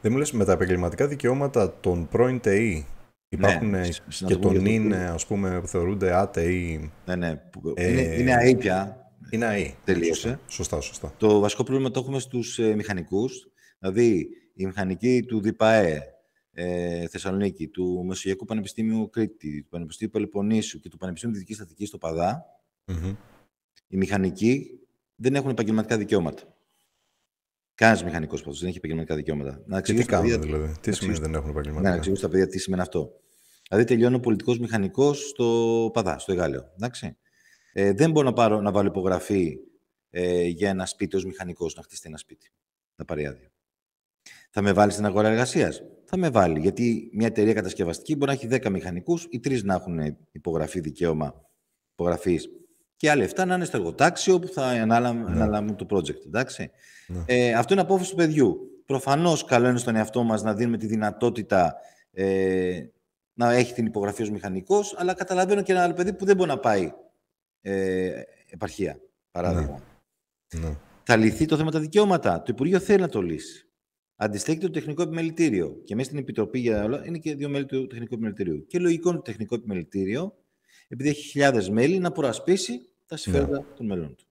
Speaker 2: Δεν μου λες με τα επαγγελματικά δικαιώματα
Speaker 1: των πρώην ΤΕΗ. Υπάρχουν ναι, ε, και τον ΙΝ, ε, ας πούμε, που θεωρούνται ΑΤΕΗ.
Speaker 2: Ναι, ναι. Είναι, είναι αήπια είναι Τελείωσε. Σωστά, σωστά. Το βασικό πρόβλημα το έχουμε στους ε, μηχανικούς. Δηλαδή, η μηχανική του ΔΠΑΕ ε, Θεσσαλονίκη, του Μεσογειακού Πανεπιστήμιου Κρήτη, του Πανεπιστήμιου Πελοποννήσου και του Πανεπιστήμιου Δυτική Αθήκης στο Παδά, mm-hmm. οι μηχανικοί δεν έχουν επαγγελματικά δικαιώματα. Κανένας μηχανικός πάντως δεν έχει επαγγελματικά δικαιώματα. Να τι κάνουν παιδιά... δηλαδή, τι σημαίνει ότι δεν έχουν επαγγελματικά. Να εξηγήσω στα παιδιά τι σημαίνει αυτό. Δηλαδή τελειώνει ο πολιτικός μηχανικός στο Παδά, στο Εγάλεο. Εντάξει. Ε, δεν μπορώ να, πάρω, να βάλω υπογραφή ε, για ένα σπίτι ως μηχανικός να χτιστεί ένα σπίτι. Να πάρει άδεια. Θα με βάλει στην αγορά εργασίας. Θα με βάλει. Γιατί μια εταιρεία κατασκευαστική μπορεί να έχει 10 μηχανικού ή 3 να έχουν υπογραφή δικαίωμα υπογραφής και άλλοι 7 να είναι στο εργοτάξιο όπου θα ναι. αναλαμβάνουν το project. Εντάξει. Ναι. Ε, αυτό είναι απόφαση του παιδιού. Προφανώς καλό είναι στον εαυτό μας να δίνουμε τη δυνατότητα ε, να έχει την υπογραφή ως μηχανικός, αλλά καταλαβαίνω και ένα άλλο παιδί που δεν μπορεί να πάει ε, επαρχία, παράδειγμα. Ναι. Ναι. Θα λυθεί το θέμα τα δικαιώματα. Το Υπουργείο θέλει να το λύσει. Αντιστέκεται το τεχνικό επιμελητήριο. Και μέσα στην Επιτροπή για όλα είναι και δύο μέλη του τεχνικού επιμελητηρίου. Και λογικό είναι το τεχνικό επιμελητήριο, επειδή έχει χιλιάδες μέλη, να προασπίσει τα συμφέροντα ναι. των μελών του.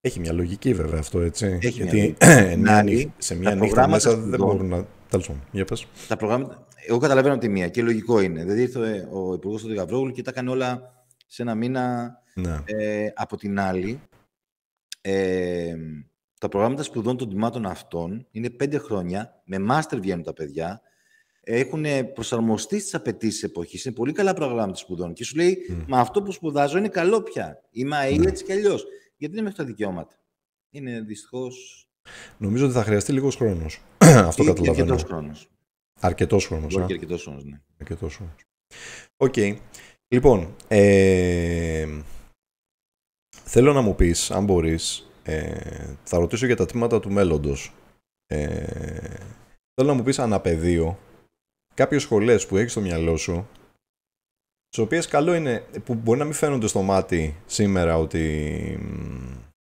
Speaker 1: Έχει μια λογική βέβαια αυτό, έτσι. Έχει Γιατί <clears throat> μια λογική. σε μια νύχτα μέσα δεν μπορούν να. Τέλος
Speaker 2: για πες. προγράμματα. Εγώ καταλαβαίνω τη μία και λογικό είναι. Δηλαδή ήρθε ο Υπουργός του Γαβρόγλου και τα έκανε όλα σε ένα μήνα. Ναι. Ε, από την άλλη, ε, τα προγράμματα σπουδών των τμήματων αυτών είναι πέντε χρόνια. Με μάστερ βγαίνουν τα παιδιά. Έχουν προσαρμοστεί στις απαιτήσεις εποχής. Είναι πολύ καλά προγράμματα σπουδών. Και σου λέει, mm. Μα αυτό που σπουδάζω είναι καλό πια. Είμαι ΑΕ mm. έτσι κι αλλιώς. Γιατί είναι μέχρι τα δικαιώματα. Είναι δυστυχώς.
Speaker 1: Νομίζω ότι θα χρειαστεί λίγος χρόνος. αυτό καταλαβαίνω. Αρκετός χρόνος. Αρκετός χρόνος. Αρκετός χρόνος, ναι. Αρκετός Λοιπόν, ε, θέλω να μου πεις, αν μπορείς, ε, θα ρωτήσω για τα τμήματα του μέλλοντος. Ε, θέλω να μου πεις αναπεδίο κάποιες σχολές που έχεις στο μυαλό σου, τις οποίες καλό είναι, που μπορεί να μην φαίνονται στο μάτι σήμερα ότι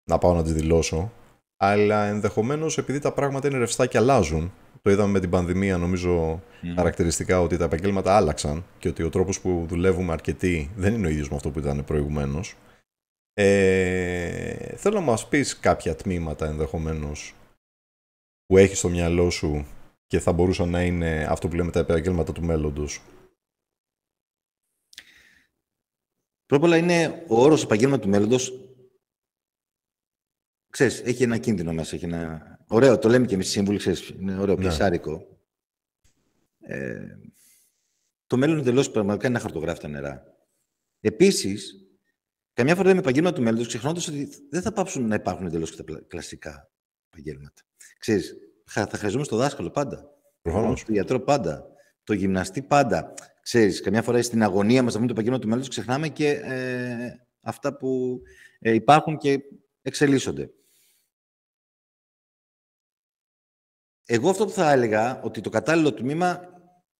Speaker 1: να πάω να τις δηλώσω, αλλά ενδεχομένως επειδή τα πράγματα είναι ρευστά και αλλάζουν, το είδαμε με την πανδημία νομίζω mm. χαρακτηριστικά ότι τα επαγγέλματα άλλαξαν και ότι ο τρόπος που δουλεύουμε αρκετοί δεν είναι ο ίδιος με αυτό που ήταν προηγουμένως. Ε, θέλω να μας πεις κάποια τμήματα ενδεχομένως που έχεις στο μυαλό σου και θα μπορούσαν να είναι αυτό που λέμε τα επαγγέλματα
Speaker 2: του μέλλοντος. Πρώτα απ' όλα είναι ο όρος επαγγέλμα του μέλλοντος. Ξέρεις, έχει ένα κίνδυνο μέσα, έχει ένα Ωραίο, το λέμε και εμείς σύμβουλοι, είναι ωραίο, ναι. πλησάρικο. Ε, το μέλλον εντελώς πραγματικά είναι να χαρτογράφει τα νερά. Επίσης, καμιά φορά με επαγγέλματα του μέλλοντος, ξεχνώντας ότι δεν θα πάψουν να υπάρχουν εντελώς και τα κλασικά επαγγέλματα. θα χρειαζόμαστε το δάσκαλο πάντα. Προφανώς. Το γιατρό πάντα. Το γυμναστή πάντα. καμιά φορά στην αγωνία μας, να μην το επαγγέλμα του μέλλοντος, ξεχνάμε και ε, αυτά που ε, υπάρχουν και εξελίσσονται. Εγώ αυτό που θα έλεγα, ότι το κατάλληλο τμήμα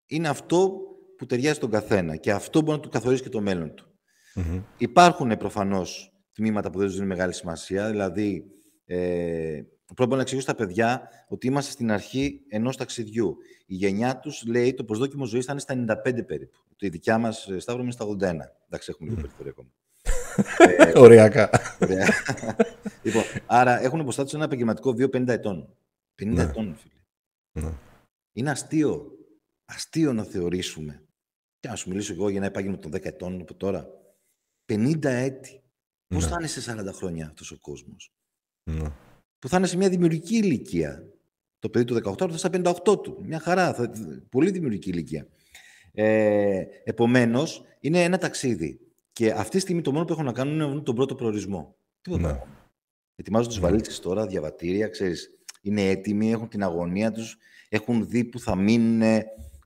Speaker 2: είναι αυτό που ταιριάζει τον καθένα και αυτό μπορεί να του καθορίσει και το μέλλον του. Mm-hmm. Υπάρχουν ε, προφανώς τμήματα που δεν τους δίνουν μεγάλη σημασία. Δηλαδή, ε, πρέπει να εξηγήσω στα παιδιά ότι είμαστε στην αρχή ενός ταξιδιού. Η γενιά τους λέει το προσδόκιμο ζωής θα είναι στα 95 περίπου. Η δικιά μας, ε, Σταύρο, είναι στα 81. Εντάξει, έχουμε λίγο περιθώριο ακόμα.
Speaker 1: <laughs> Ωριακά.
Speaker 2: Οριακά. λοιπόν, άρα έχουν μπροστά ένα επαγγελματικό βίο 50 ετών. 50 ναι. ετών, φίλε. Ναι. Είναι αστείο. Αστείο να θεωρήσουμε. Και να σου μιλήσω εγώ για ένα επάγγελμα των 10 ετών από τώρα. 50 έτη. Πώς ναι. θα είναι σε 40 χρόνια αυτός ο κόσμος. Ναι. Που θα είναι σε μια δημιουργική ηλικία. Το παιδί του 18 θα είναι στα 58 του. Μια χαρά. Θα... Πολύ δημιουργική ηλικία. Ε, Επομένως, είναι ένα ταξίδι. Και αυτή τη στιγμή το μόνο που έχω να κάνω είναι τον πρώτο προορισμό. Τίποτα. Ναι. Ετοιμάζω τις ναι. βαλίτσες τώρα, διαβατήρια, ξέρεις είναι έτοιμοι, έχουν την αγωνία τους, έχουν δει που θα μείνουν,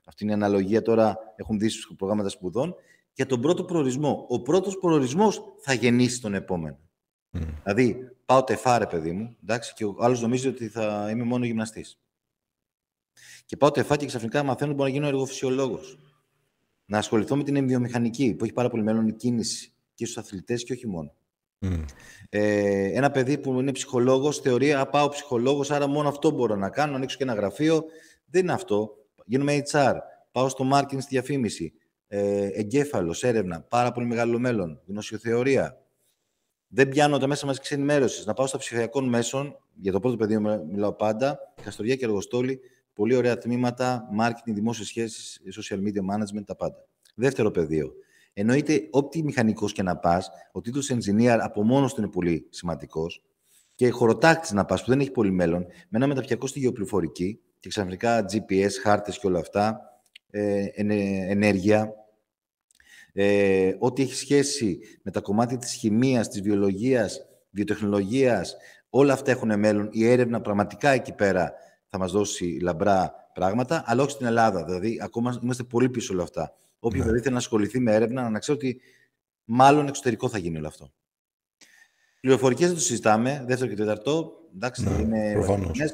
Speaker 2: αυτή είναι η αναλογία τώρα, έχουν δει στους προγράμματα σπουδών, για τον πρώτο προορισμό. Ο πρώτος προορισμός θα γεννήσει τον επόμενο. Mm. Δηλαδή, πάω τεφάρε, παιδί μου, εντάξει, και ο άλλος νομίζει ότι θα είμαι μόνο γυμναστής. Και πάω τεφά και ξαφνικά μαθαίνω μπορώ να γίνω εργοφυσιολόγος. Να ασχοληθώ με την βιομηχανική, που έχει πάρα πολύ μέλλον η κίνηση και στους αθλητές και όχι μόνο. Ε, ένα παιδί που είναι ψυχολόγος θεωρεί: πάω ψυχολόγος, άρα μόνο αυτό μπορώ να κάνω, να ανοίξω και ένα γραφείο. Δεν είναι αυτό. Γίνομαι HR. Πάω στο marketing στη διαφήμιση. Ε, Εγκέφαλος, έρευνα. Πάρα πολύ μεγάλο μέλλον. Γνωσιοθεωρία. Δεν πιάνω τα μέσα μαζικής ενημέρωσης. Να πάω στα ψηφιακών μέσων. Για το πρώτο πεδίο μιλάω πάντα. Καστοριά και εργοστόλη. Πολύ ωραία τμήματα. μάρκετινγκ, δημόσιες σχέσεις, social media management, τα πάντα. Δεύτερο πεδίο. Εννοείται, ό,τι μηχανικός και να πας, ο τίτλος engineer από μόνος του είναι πολύ σημαντικός. Και χωροτάκτης να πας, που δεν έχει πολύ μέλλον, με ένα μεταπιακό στη γεωπληφορική και ξαφνικά GPS, χάρτες και όλα αυτά, ε, ενέργεια. Ε, ό,τι έχει σχέση με τα κομμάτια της χημίας, της βιολογίας, βιοτεχνολογίας, όλα αυτά έχουν μέλλον. Η έρευνα πραγματικά εκεί πέρα θα μας δώσει λαμπρά πράγματα, αλλά όχι στην Ελλάδα. Δηλαδή, ακόμα είμαστε πολύ πίσω όλα αυτά. Όποιο ναι. θέλει να ασχοληθεί με έρευνα, να ξέρει ότι μάλλον εξωτερικό θα γίνει όλο αυτό. Πληροφορικές δεν το συζητάμε, δεύτερο και τέταρτο. Εντάξει, ναι, είναι μια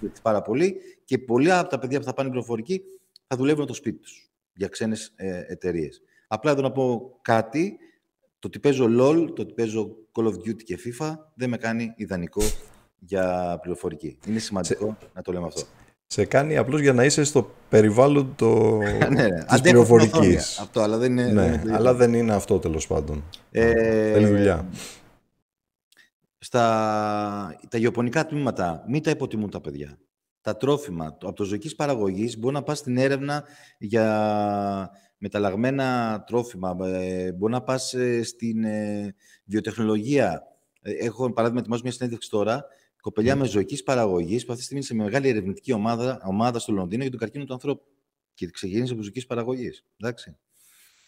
Speaker 2: και πάρα πολύ. Και πολλά από τα παιδιά που θα πάνε πληροφορική θα δουλεύουν το σπίτι τους για ξένες εταιρείες. Απλά εδώ να πω κάτι. Το ότι παίζω LOL, το ότι παίζω Call of Duty και FIFA δεν με κάνει ιδανικό για πληροφορική. Είναι σημαντικό να το λέμε αυτό.
Speaker 1: Σε κάνει απλώς για να είσαι στο περιβάλλον το... <laughs> ναι, ναι της πληροφορική. Αυτό, αλλά δεν είναι. Ναι, αλλά δεν είναι αυτό τέλος
Speaker 2: πάντων. Ε, δουλειά. Στα τα γεωπονικά τμήματα, μην τα υποτιμούν τα παιδιά. Τα τρόφιμα από το ζωικής παραγωγής μπορεί να πας στην έρευνα για μεταλλαγμένα τρόφιμα. Ε, μπορεί να πας ε, στην ε, βιοτεχνολογία. Έχω παράδειγμα ετοιμάσει μια συνέντευξη τώρα Κοπελιά ναι. με ζωικής παραγωγής που αυτή τη στιγμή είναι σε μεγάλη ερευνητική ομάδα, ομάδα στο Λονδίνο για τον καρκίνο του ανθρώπου. Και ξεκίνησε από ζωικής παραγωγής.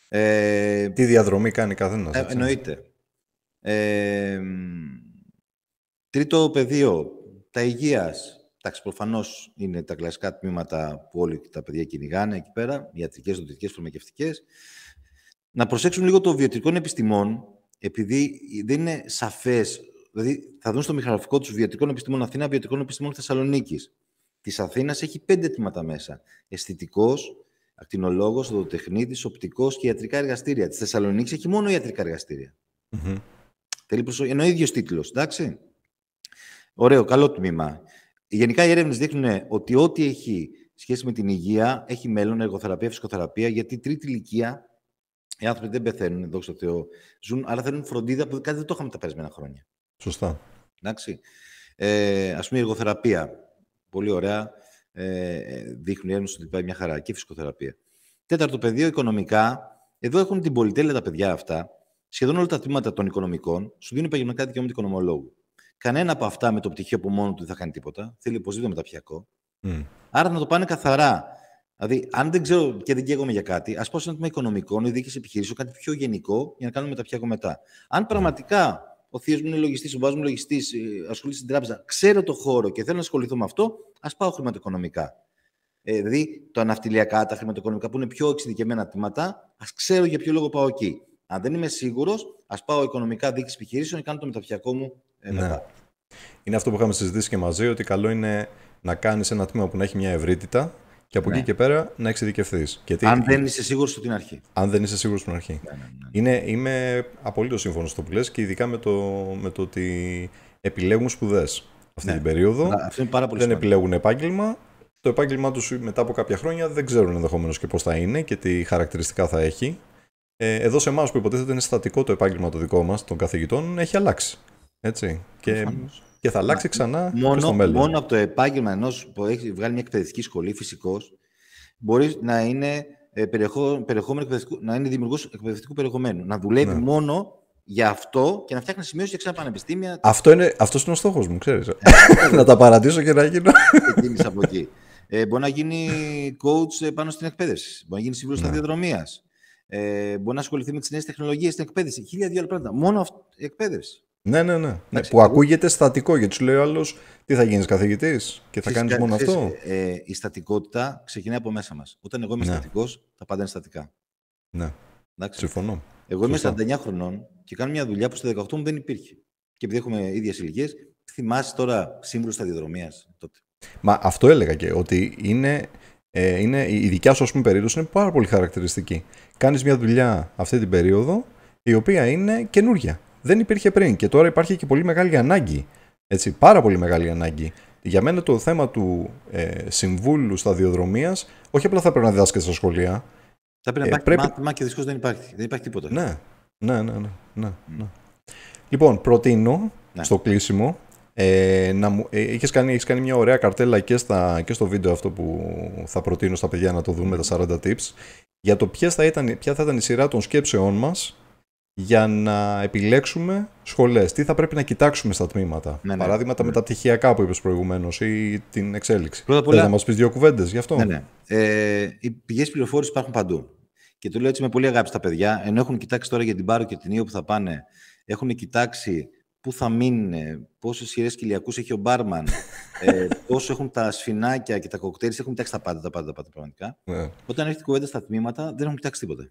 Speaker 2: Ε, Τι διαδρομή κάνει καθένας. Ε, εννοείται. Ε, τρίτο πεδίο, τα υγείας. Εντάξει, προφανώς είναι τα κλασικά τμήματα που όλοι τα παιδιά κυνηγάνε εκεί πέρα, ιατρικές, δοτικέ, φαρμακευτικές. Να προσέξουν λίγο το βιωτικό επιστημών, επειδή δεν είναι σαφές Δηλαδή, θα δουν στο μηχανογραφικό τους βιωτικών επιστήμων Αθήνα, βιωτικών επιστήμων Θεσσαλονίκης. Της Αθήνας έχει πέντε τμήματα μέσα. Αισθητικός, ακτινολόγος, οδοτεχνίτης, οπτικός και ιατρικά εργαστήρια. Της Θεσσαλονίκης έχει μόνο ιατρικά εργαστήρια. Mm-hmm. Προσω... Είναι ο ίδιος τίτλος, εντάξει. Ωραίο, καλό τμήμα. Γενικά οι έρευνες δείχνουν ότι ό,τι έχει σχέση με την υγεία έχει μέλλον, εργοθεραπεία, φυσικοθεραπεία, γιατί τρίτη ηλικία οι άνθρωποι δεν πεθαίνουν, δόξα τω Θεώ, ζουν, αλλά θέλουν φροντίδα που κάτι δεν το είχαμε τα περασμένα χρόνια. Σωστά. Εντάξει. Ε, ας πούμε η εργοθεραπεία. Πολύ ωραία. Ε, δείχνουν οι ένωση ότι πάει μια χαρά. Και η φυσικοθεραπεία. Τέταρτο πεδίο, οικονομικά. Εδώ έχουν την πολυτέλεια τα παιδιά αυτά. Σχεδόν όλα τα τμήματα των οικονομικών σου δίνουν επαγγελματικά δικαιώματα οικονομολόγου. Κανένα από αυτά με το πτυχίο που μόνο του δεν θα κάνει τίποτα. Θέλει οπωσδήποτε μεταπιακό. Mm. Άρα να το πάνε καθαρά. Δηλαδή, αν δεν ξέρω και δεν καίγομαι για κάτι, ας πω σε ένα τμήμα οικονομικών ή κάτι πιο γενικό για να κάνουμε μεταπιακό μετά. Αν πραγματικά ο θείος μου είναι λογιστής, ο βάζουμε λογιστής, ε, ασχολείται στην τράπεζα, ξέρω το χώρο και θέλω να ασχοληθώ με αυτό, ας πάω χρηματοοικονομικά. Ε, δηλαδή, τα ναυτιλιακά, τα χρηματοοικονομικά που είναι πιο εξειδικεμένα τμήματα, ας ξέρω για ποιο λόγο πάω εκεί. Αν δεν είμαι σίγουρος, ας πάω οικονομικά διοίκηση επιχειρήσεων και κάνω το μεταφιακό μου
Speaker 1: ε, ναι. μετά. Είναι αυτό που είχαμε συζητήσει και μαζί, ότι καλό είναι να κάνεις ένα τμήμα που να έχει μια ευρύτητα και από ναι. εκεί και πέρα να εξειδικευθείς. Αν δεν είσαι
Speaker 2: σίγουρος στην αρχή. Αν δεν είσαι σίγουρος στην αρχή. Ναι, ναι, ναι,
Speaker 1: Είναι, είμαι απολύτως σύμφωνος στο που λες και ειδικά με το, με το ότι επιλέγουν σπουδές αυτή ναι. την περίοδο. δεν επιλέγουν επάγγελμα. Το επάγγελμά τους μετά από κάποια χρόνια δεν ξέρουν ενδεχομένως και πώς θα είναι και τι χαρακτηριστικά θα έχει. Ε, εδώ σε εμάς που υποτίθεται είναι στατικό το επάγγελμα το δικό μας
Speaker 2: των καθηγητών έχει αλλάξει. Έτσι. Και και θα αλλάξει ξανά μόνο, στο μέλλον. Μόνο από το επάγγελμα ενός που έχει βγάλει μια εκπαιδευτική σχολή, φυσικός, μπορείς να είναι, ε, είναι δημιουργός εκπαιδευτικού περιεχομένου. Να δουλεύει ναι. μόνο για αυτό και να φτιάχνει σημείο για ξανά πανεπιστήμια.
Speaker 1: Αυτό είναι, αυτός είναι ο στόχος μου, ξέρεις. Ε, <laughs> να τα παρατήσω
Speaker 2: και να γίνω. Ξεκίνησα από εκεί. Ε, μπορεί να γίνει coach ε, πάνω στην εκπαίδευση. Μπορεί να γίνει σύμβουλος ναι. σταδιοδρομίας. Ε, μπορεί να ασχοληθεί με τις νέες τεχνολογίες στην εκπαίδευση. Χίλια δύο άλλα πράγματα. Μόνο η εκπαίδευση.
Speaker 1: Ναι, ναι, ναι. ναι που ακούγεται στατικό γιατί σου λέει ο άλλος τι θα γίνεις καθηγητής και θα κάνεις μόνο αυτό.
Speaker 2: Ε, ε, η στατικότητα ξεκινάει από μέσα μας. Όταν εγώ είμαι ναι. στατικός, τα πάντα είναι στατικά. Ναι. Εντάξει. Συμφωνώ. Εγώ είμαι 49 χρονών και κάνω μια δουλειά που στα 18 μου δεν υπήρχε. Και επειδή έχουμε ίδιες ηλικίες, θυμάσαι τώρα σύμβουλος σταδιοδρομίας τότε.
Speaker 1: Μα αυτό έλεγα και ότι είναι, ε, είναι, η δικιά σου πούμε, περίπτωση είναι πάρα πολύ χαρακτηριστική. Κάνεις μια δουλειά αυτή την περίοδο η οποία είναι καινούργια δεν υπήρχε πριν και τώρα υπάρχει και πολύ μεγάλη ανάγκη. Έτσι, πάρα πολύ μεγάλη ανάγκη. Για μένα το θέμα του ε, συμβούλου σταδιοδρομίας όχι απλά θα πρέπει να διδάσκεται στα σχολεία.
Speaker 2: Θα πρέπει ε, να υπάρχει μάθημα και δυστυχώς δεν υπάρχει. Δεν υπάρχει τίποτα. Ναι,
Speaker 1: ναι, ναι. ναι, ναι, ναι. Λοιπόν, προτείνω ναι. στο κλείσιμο ε, να μου, ε, έχεις, κάνει, έχεις κάνει μια ωραία καρτέλα και, στα, και στο βίντεο αυτό που θα προτείνω στα παιδιά να το δουν με τα 40 tips για το ποια θα ήταν, ποια θα ήταν η σειρά των σκέψεών μας για να επιλέξουμε σχολές. Τι θα πρέπει να κοιτάξουμε στα τμήματα. Ναι, ναι. Παράδειγμα, τα ναι. μεταπτυχιακά που είπες προηγουμένως
Speaker 2: ή την εξέλιξη. Πρώτα απ' όλα. να μας
Speaker 1: πεις δύο κουβέντες γι' αυτό. Ναι, ναι.
Speaker 2: Ε, οι πηγές πληροφόρησης υπάρχουν παντού. Και το λέω έτσι με πολύ αγάπη στα παιδιά, ενώ έχουν κοιτάξει τώρα για την Πάρο και την ίο που θα πάνε, έχουν κοιτάξει πού θα μείνουν, πόσες σειρές κυλιακού έχει ο μπάρμαν, ε, <laughs> πόσο έχουν τα σφινάκια και τα κοκτέιλ. Έχουν κοιτάξει τα πάντα, τα πάντα, πάντα πραγματικά. Ναι. Όταν έρχεται κουβέντα στα τμήματα, δεν έχουν κοιτάξει τίποτα.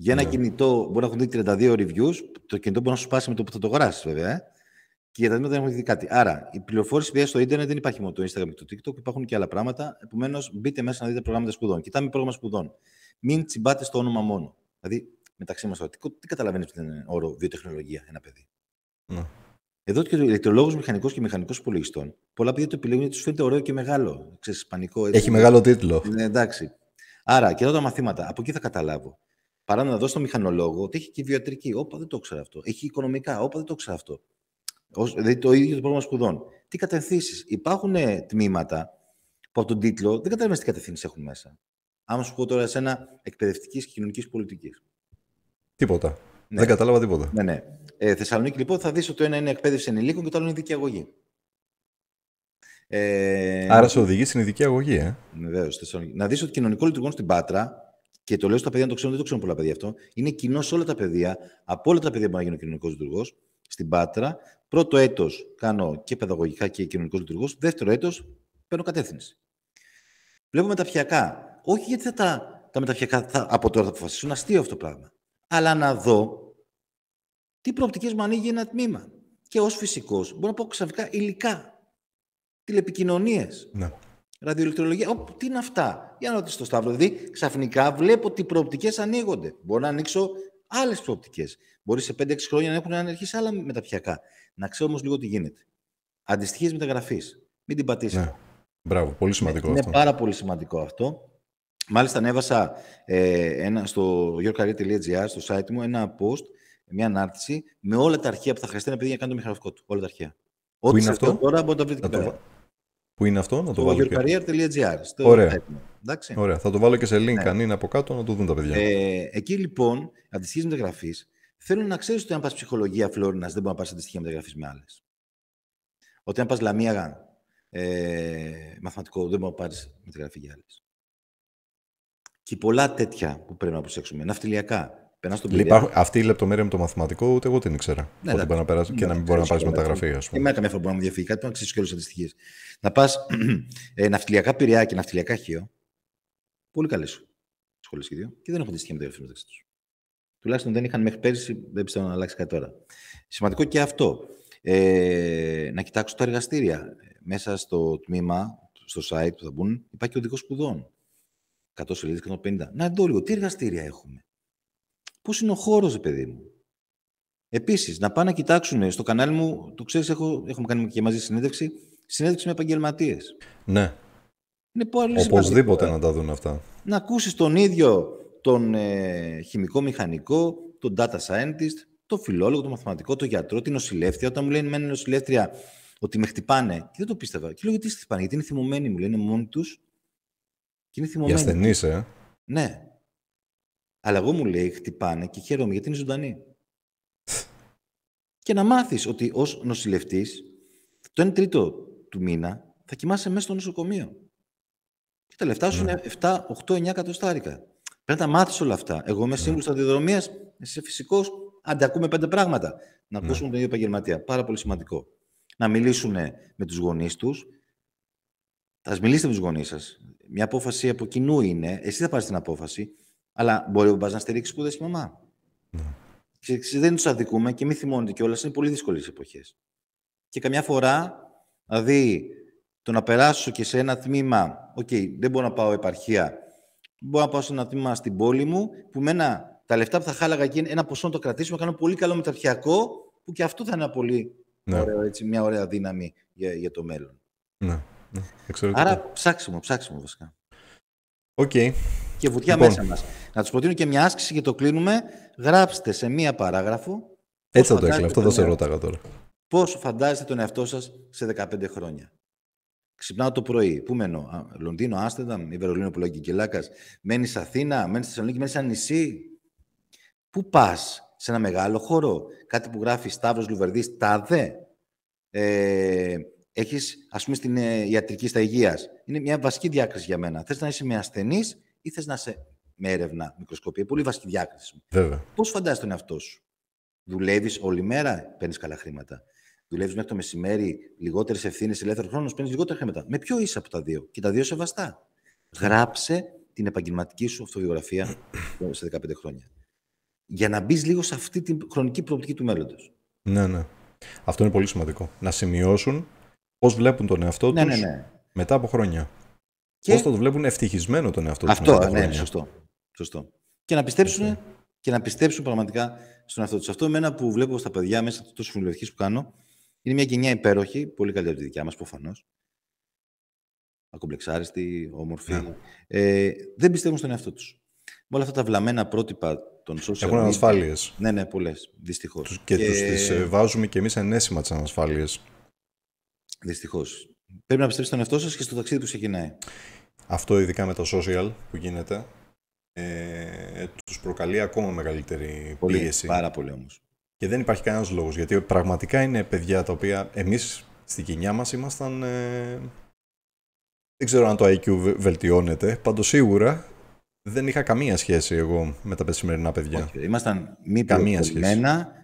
Speaker 2: Για ένα yeah. Ναι. κινητό μπορεί να έχουν δει 32 reviews, το κινητό μπορεί να σου πάσει με το που θα το αγοράσεις, βέβαια. Ε. Και για τα δεν έχουν δει κάτι. Άρα, η πληροφόρηση πια στο Ιντερνετ δεν υπάρχει μόνο το Instagram και το TikTok, υπάρχουν και άλλα πράγματα. Επομένως, μπείτε μέσα να δείτε προγράμματα σπουδών. Κοιτάμε πρόγραμμα σπουδών. Μην τσιμπάτε στο όνομα μόνο. Δηλαδή, μεταξύ μας τι, καταλαβαίνει από την όρο βιοτεχνολογία ένα παιδί. Yeah. Ναι. Εδώ και ο ηλεκτρολόγος, μηχανικός και μηχανικός υπολογιστών, πολλά παιδιά το επιλέγουν γιατί τους φαίνεται ωραίο και μεγάλο. Ξέρεις, ισπανικό, έτσι. Έχει μεγάλο τίτλο. Ναι, εντάξει. Άρα, και εδώ τα μαθήματα, από εκεί θα καταλάβω. Παρά να δώσει στο μηχανολόγο ότι έχει και βιοτρική. Όπα, δεν το ξέρω αυτό. Έχει οικονομικά. Όπα, δεν το ξέρω αυτό. Δηλαδή το ίδιο το πρόγραμμα σπουδών. Τι κατευθύνσεις. Υπάρχουν ε, τμήματα που από τον τίτλο δεν καταλαβαίνεις τι κατευθύνσεις έχουν μέσα. Άμα σου πω τώρα σε ένα εκπαιδευτικής και κοινωνικής πολιτικής. Τίποτα. Ναι. Δεν κατάλαβα τίποτα. Ναι, ναι. Ε, Θεσσαλονίκη λοιπόν θα δεις ότι το ένα είναι εκπαίδευση ενηλίκων και το άλλο είναι δικαιαγωγή. Ε... Άρα σε οδηγείς στην ειδική αγωγή, ε. Βεβαίως. Να δεις ότι κοινωνικό λειτουργών στην Πάτρα και το λέω στα παιδιά να το ξέρουν, δεν το ξέρουν πολλά παιδιά αυτό. Είναι κοινό σε όλα τα παιδιά, από όλα τα παιδιά που να ο κοινωνικός λειτουργός στην Πάτρα. Πρώτο έτος κάνω και παιδαγωγικά και κοινωνικός λειτουργός. Δεύτερο έτος παίρνω κατεύθυνση. Βλέπω μεταφιακά. Όχι γιατί θα τα, τα μεταφιακά θα, από τώρα θα αποφασίσουν, αστείο αυτό το πράγμα. Αλλά να δω τι προοπτικές μου ανοίγει ένα τμήμα. Και ως φυσικός μπορώ να πω ξαφνικά υλικά. Τηλεπικοινωνίες. Ναι. Ραδιοελεκτρολογία, Ο, τι είναι αυτά. Για να ρωτήσω το Σταύρο. Δηλαδή, ξαφνικά βλέπω ότι οι προοπτικές ανοίγονται. Μπορώ να ανοίξω άλλες προοπτικές. Μπορεί σε 5-6 χρόνια να έχουν αναρχίσει άλλα μεταπιακά. Να ξέρω όμως λίγο τι γίνεται. Αντιστοιχείς μεταγραφής. Μην την πατήσετε. Ναι. Μπράβο, πολύ σημαντικό αυτό. Είναι πάρα πολύ σημαντικό αυτό. Μάλιστα, ανέβασα ε, ένα, στο γιορκαρία.gr, στο site μου, ένα post, μια ανάρτηση με όλα τα αρχεία που θα χρειαστεί να παιδί για να κάνει το μηχανογραφικό του. Όλα τα αρχεία. Ό,τι είναι αυτό τώρα μπορεί να το βρείτε και πέρα.
Speaker 1: Πού είναι αυτό, να το, το βάλω.
Speaker 2: Ωραία. Ωραία. Θα το βάλω και σε link ναι. αν είναι από κάτω να το δουν τα παιδιά. Ε, εκεί λοιπόν, αντιστοιχεί μεταγραφή, θέλουν να ξέρεις ότι αν πας ψυχολογία Φλόρινας δεν μπορεί να πας αντιστοιχεία μεταγραφής με άλλες. Ότι αν πας Λαμία ε, μαθηματικό δεν μπορεί να πάρεις μεταγραφή για άλλες. Και πολλά τέτοια που πρέπει να προσέξουμε. Ναυτιλιακά. Περνάς
Speaker 1: Αυτή η λεπτομέρεια με το
Speaker 2: μαθηματικό ούτε εγώ την ήξερα. Ναι, ότι μπορεί να και να μην μπορεί να πάρει μεταγραφή, ας πούμε. Εμένα καμιά φορά μπορεί να μου διαφύγει κάτι, να ξέρεις και όλες τις αντιστοιχίε. Να πας <clears throat> ε, ναυτιλιακά πυριά και ναυτιλιακά χείο. Πολύ καλές σου σχολές και δύο. Και δεν έχουν αντιστοιχεία μεταγραφή μεταξύ τους. Τουλάχιστον δεν είχαν μέχρι πέρυσι, δεν πιστεύω να αλλάξει κάτι τώρα. Σημαντικό και αυτό. Ε, να κοιτάξω τα εργαστήρια. Μέσα στο τμήμα, στο site που θα μπουν, υπάρχει και ο δικό σπουδών. 100 σελίδε, 150. Να δω λίγο τι εργαστήρια έχουμε. Πώς είναι ο χώρος, παιδί μου. Επίσης, να πάνε να κοιτάξουν στο κανάλι μου, το ξέρεις, έχουμε κάνει και μαζί συνέντευξη, συνέντευξη με επαγγελματίες. Ναι. Είναι πολύ Οπωσδήποτε να
Speaker 1: τα δουν αυτά.
Speaker 2: Να ακούσεις τον ίδιο τον ε, χημικό μηχανικό, τον data scientist, τον φιλόλογο, τον μαθηματικό, τον γιατρό, την νοσηλεύτρια. Όταν μου λένε μένει νοσηλεύτρια ότι με χτυπάνε, και δεν το πίστευα. Και λέω γιατί χτυπάνε, γιατί είναι θυμωμένοι, μου λένε μόνοι τους. Και είναι θυμωμένοι. Για ε. Ναι. Αλλά εγώ μου λέει, χτυπάνε και χαίρομαι γιατί είναι ζωντανή. και να μάθεις ότι ως νοσηλευτής, το 1 τρίτο του μήνα θα κοιμάσαι μέσα στο νοσοκομείο. Και τα λεφτά σου ναι. είναι 7, 8, 9 κατοστάρικα. Πρέπει να τα μάθεις όλα αυτά. Εγώ είμαι ναι. σύμβουλος σταδιοδρομίας, εσύ είσαι φυσικός, αντακούμε πέντε πράγματα. Να ναι. ακούσουμε τον ίδιο επαγγελματία. Πάρα πολύ σημαντικό. Να μιλήσουν με τους γονείς τους. Θα μιλήσετε με τους γονείς σας. Μια απόφαση από κοινού είναι. Εσύ θα πάρεις την απόφαση. Αλλά μπορεί ο να στηρίξει σπουδές και μαμά. Ναι. Και δεν τους αδικούμε και μη θυμώνεται κιόλας. Είναι πολύ δύσκολες εποχές. Και καμιά φορά, δηλαδή, το να περάσω και σε ένα τμήμα. Οκ, δεν μπορώ να πάω επαρχία. Μπορώ να πάω σε ένα τμήμα στην πόλη μου που με τα λεφτά που θα χάλαγα εκεί ένα ποσό να το κρατήσουμε. Κάνω πολύ καλό μεταρχιακό, που και αυτό θα είναι πολύ ναι. έτσι, μια ωραία δύναμη για, για το μέλλον. Ναι. ναι. Άρα ψάξιμο, ψάξιμο βασικά. Οκ και βουτιά λοιπόν. μέσα μας. Να τους προτείνω και μια άσκηση και το κλείνουμε. Γράψτε σε μία παράγραφο. Έτσι θα το έκλεινα. Αυτό θα σε ρώταγα τώρα. Πώς φαντάζεστε τον εαυτό σας σε 15 χρόνια. Ξυπνάω το πρωί. Πού μένω, Λονδίνο, Άμστερνταμ, ή Βερολίνο που μενω λονδινο αμστερνταμ η βερολινο που λεγει και Μένει Αθήνα, μένει Θεσσαλονίκη, μένει ένα νησί. Πού πας, σε ένα μεγάλο χώρο. Κάτι που γράφει Σταύρος Λουβερδί, τάδε. Ε, Έχεις, ας πούμε, στην ε, ιατρική στα υγείας. Είναι μια βασική διάκριση για μένα. Θες να είσαι με ασθενή ή θες να είσαι με έρευνα μικροσκοπία. Πολύ βασική διάκριση. Βέβαια. Πώς φαντάζεσαι τον εαυτό σου. Δουλεύεις όλη μέρα, παίρνεις καλά χρήματα. Δουλεύεις μέχρι το μεσημέρι, λιγότερες ευθύνες, ελεύθερος χρόνος, παίρνεις λιγότερα χρήματα. Με ποιο είσαι από τα δύο. Και τα δύο σεβαστά. Γράψε την επαγγελματική σου αυτοβιογραφία <coughs> σε 15 χρόνια. Για να μπεις λίγο σε αυτή την χρονική προοπτική του μέλλοντος.
Speaker 1: Ναι, ναι. Αυτό είναι πολύ σημαντικό. Να σημειώσουν πώς βλέπουν τον εαυτό τους ναι, ναι, ναι. μετά από χρόνια.
Speaker 2: Και... Πώς θα το βλέπουν ευτυχισμένο τον εαυτό τους Αυτό, ναι, σωστό. σωστό. Και να πιστέψουν και να πιστέψουν πραγματικά στον εαυτό τους. Αυτό εμένα που βλέπω στα παιδιά μέσα από τόσο που κάνω είναι μια γενιά υπέροχη, πολύ καλή από τη δικιά μας προφανώς. Ακομπλεξάριστη, όμορφη. Ναι. Ε, δεν πιστεύουν στον εαυτό τους. Με όλα αυτά τα βλαμμένα πρότυπα των social media... Έχουν ανασφάλειες. Ναι, ναι, πολλές. Δυστυχώς. Και, και... τους τις ε, βάζουμε
Speaker 1: κι εμεί ενέσιμα τις ανασφάλειες. Δυστυχώς. Πρέπει να πιστεύει στον εαυτό σας και στο ταξίδι που ξεκινάει. Αυτό ειδικά με το social που γίνεται, ε, τους προκαλεί ακόμα μεγαλύτερη πολύ, πίεση. Πάρα πολύ όμως. Και δεν υπάρχει κανένας λόγος, γιατί πραγματικά είναι παιδιά τα οποία εμείς στην κοινιά μας ήμασταν... Ε, δεν ξέρω αν το IQ βελτιώνεται, πάντως σίγουρα
Speaker 2: δεν είχα καμία σχέση εγώ με τα σημερινά παιδιά. Ήμασταν μη σχέση.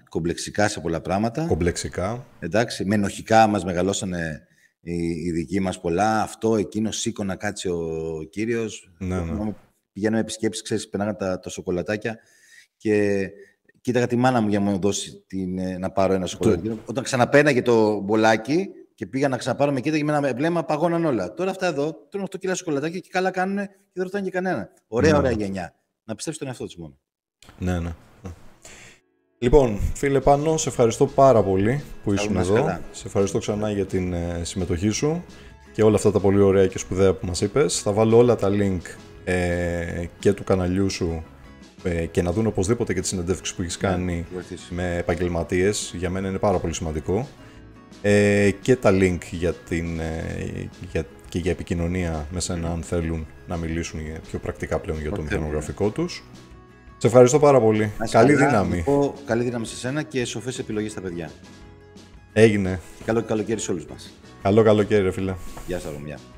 Speaker 2: κομπλεξικά σε πολλά πράγματα. Κομπλεξικά. Εντάξει, με ενοχικά μας μεγαλώσανε οι, δικοί μας πολλά, αυτό, εκείνο, σήκωνα κάτσε ο κύριος. Ναι, ναι. Πηγαίναμε επισκέψεις, ξέρεις, περνάγα τα, σοκολατάκια και κοίταγα τη μάνα μου για να μου δώσει την, ε, να πάρω ένα σοκολατάκι. Όταν ξαναπέναγε το μπολάκι και πήγα να ξαναπάρω με κοίταγε με ένα βλέμμα, παγώναν όλα. Τώρα αυτά εδώ τρώνε 8 κιλά σοκολατάκια και καλά κάνουν και δεν ρωτάνε και κανένα. Ωραία, ναι, ωραία ναι. γενιά. Να πιστέψει τον εαυτό του μόνο. Ναι, ναι. Λοιπόν,
Speaker 1: φίλε Πάνο, σε ευχαριστώ πάρα πολύ που ήσουν εδώ. Σε ευχαριστώ ξανά για την ε, συμμετοχή σου και όλα αυτά τα πολύ ωραία και σπουδαία που μας είπες. Θα βάλω όλα τα link ε, και του καναλιού σου ε, και να δουν οπωσδήποτε και τις συνεντεύξη που έχεις ναι, κάνει με επαγγελματίες. Για μένα είναι πάρα πολύ σημαντικό. Ε, και τα link για την, για, και για επικοινωνία με σένα αν θέλουν να μιλήσουν πιο πρακτικά πλέον για το ναι. μηχανογραφικό τους. Σε ευχαριστώ πάρα πολύ. καλή δύναμη.
Speaker 2: Πω, καλή δύναμη σε σένα και σοφές επιλογές στα παιδιά. Έγινε. καλό καλοκαίρι σε όλους μας. Καλό καλοκαίρι, φίλε. Γεια σας, Ρωμιά.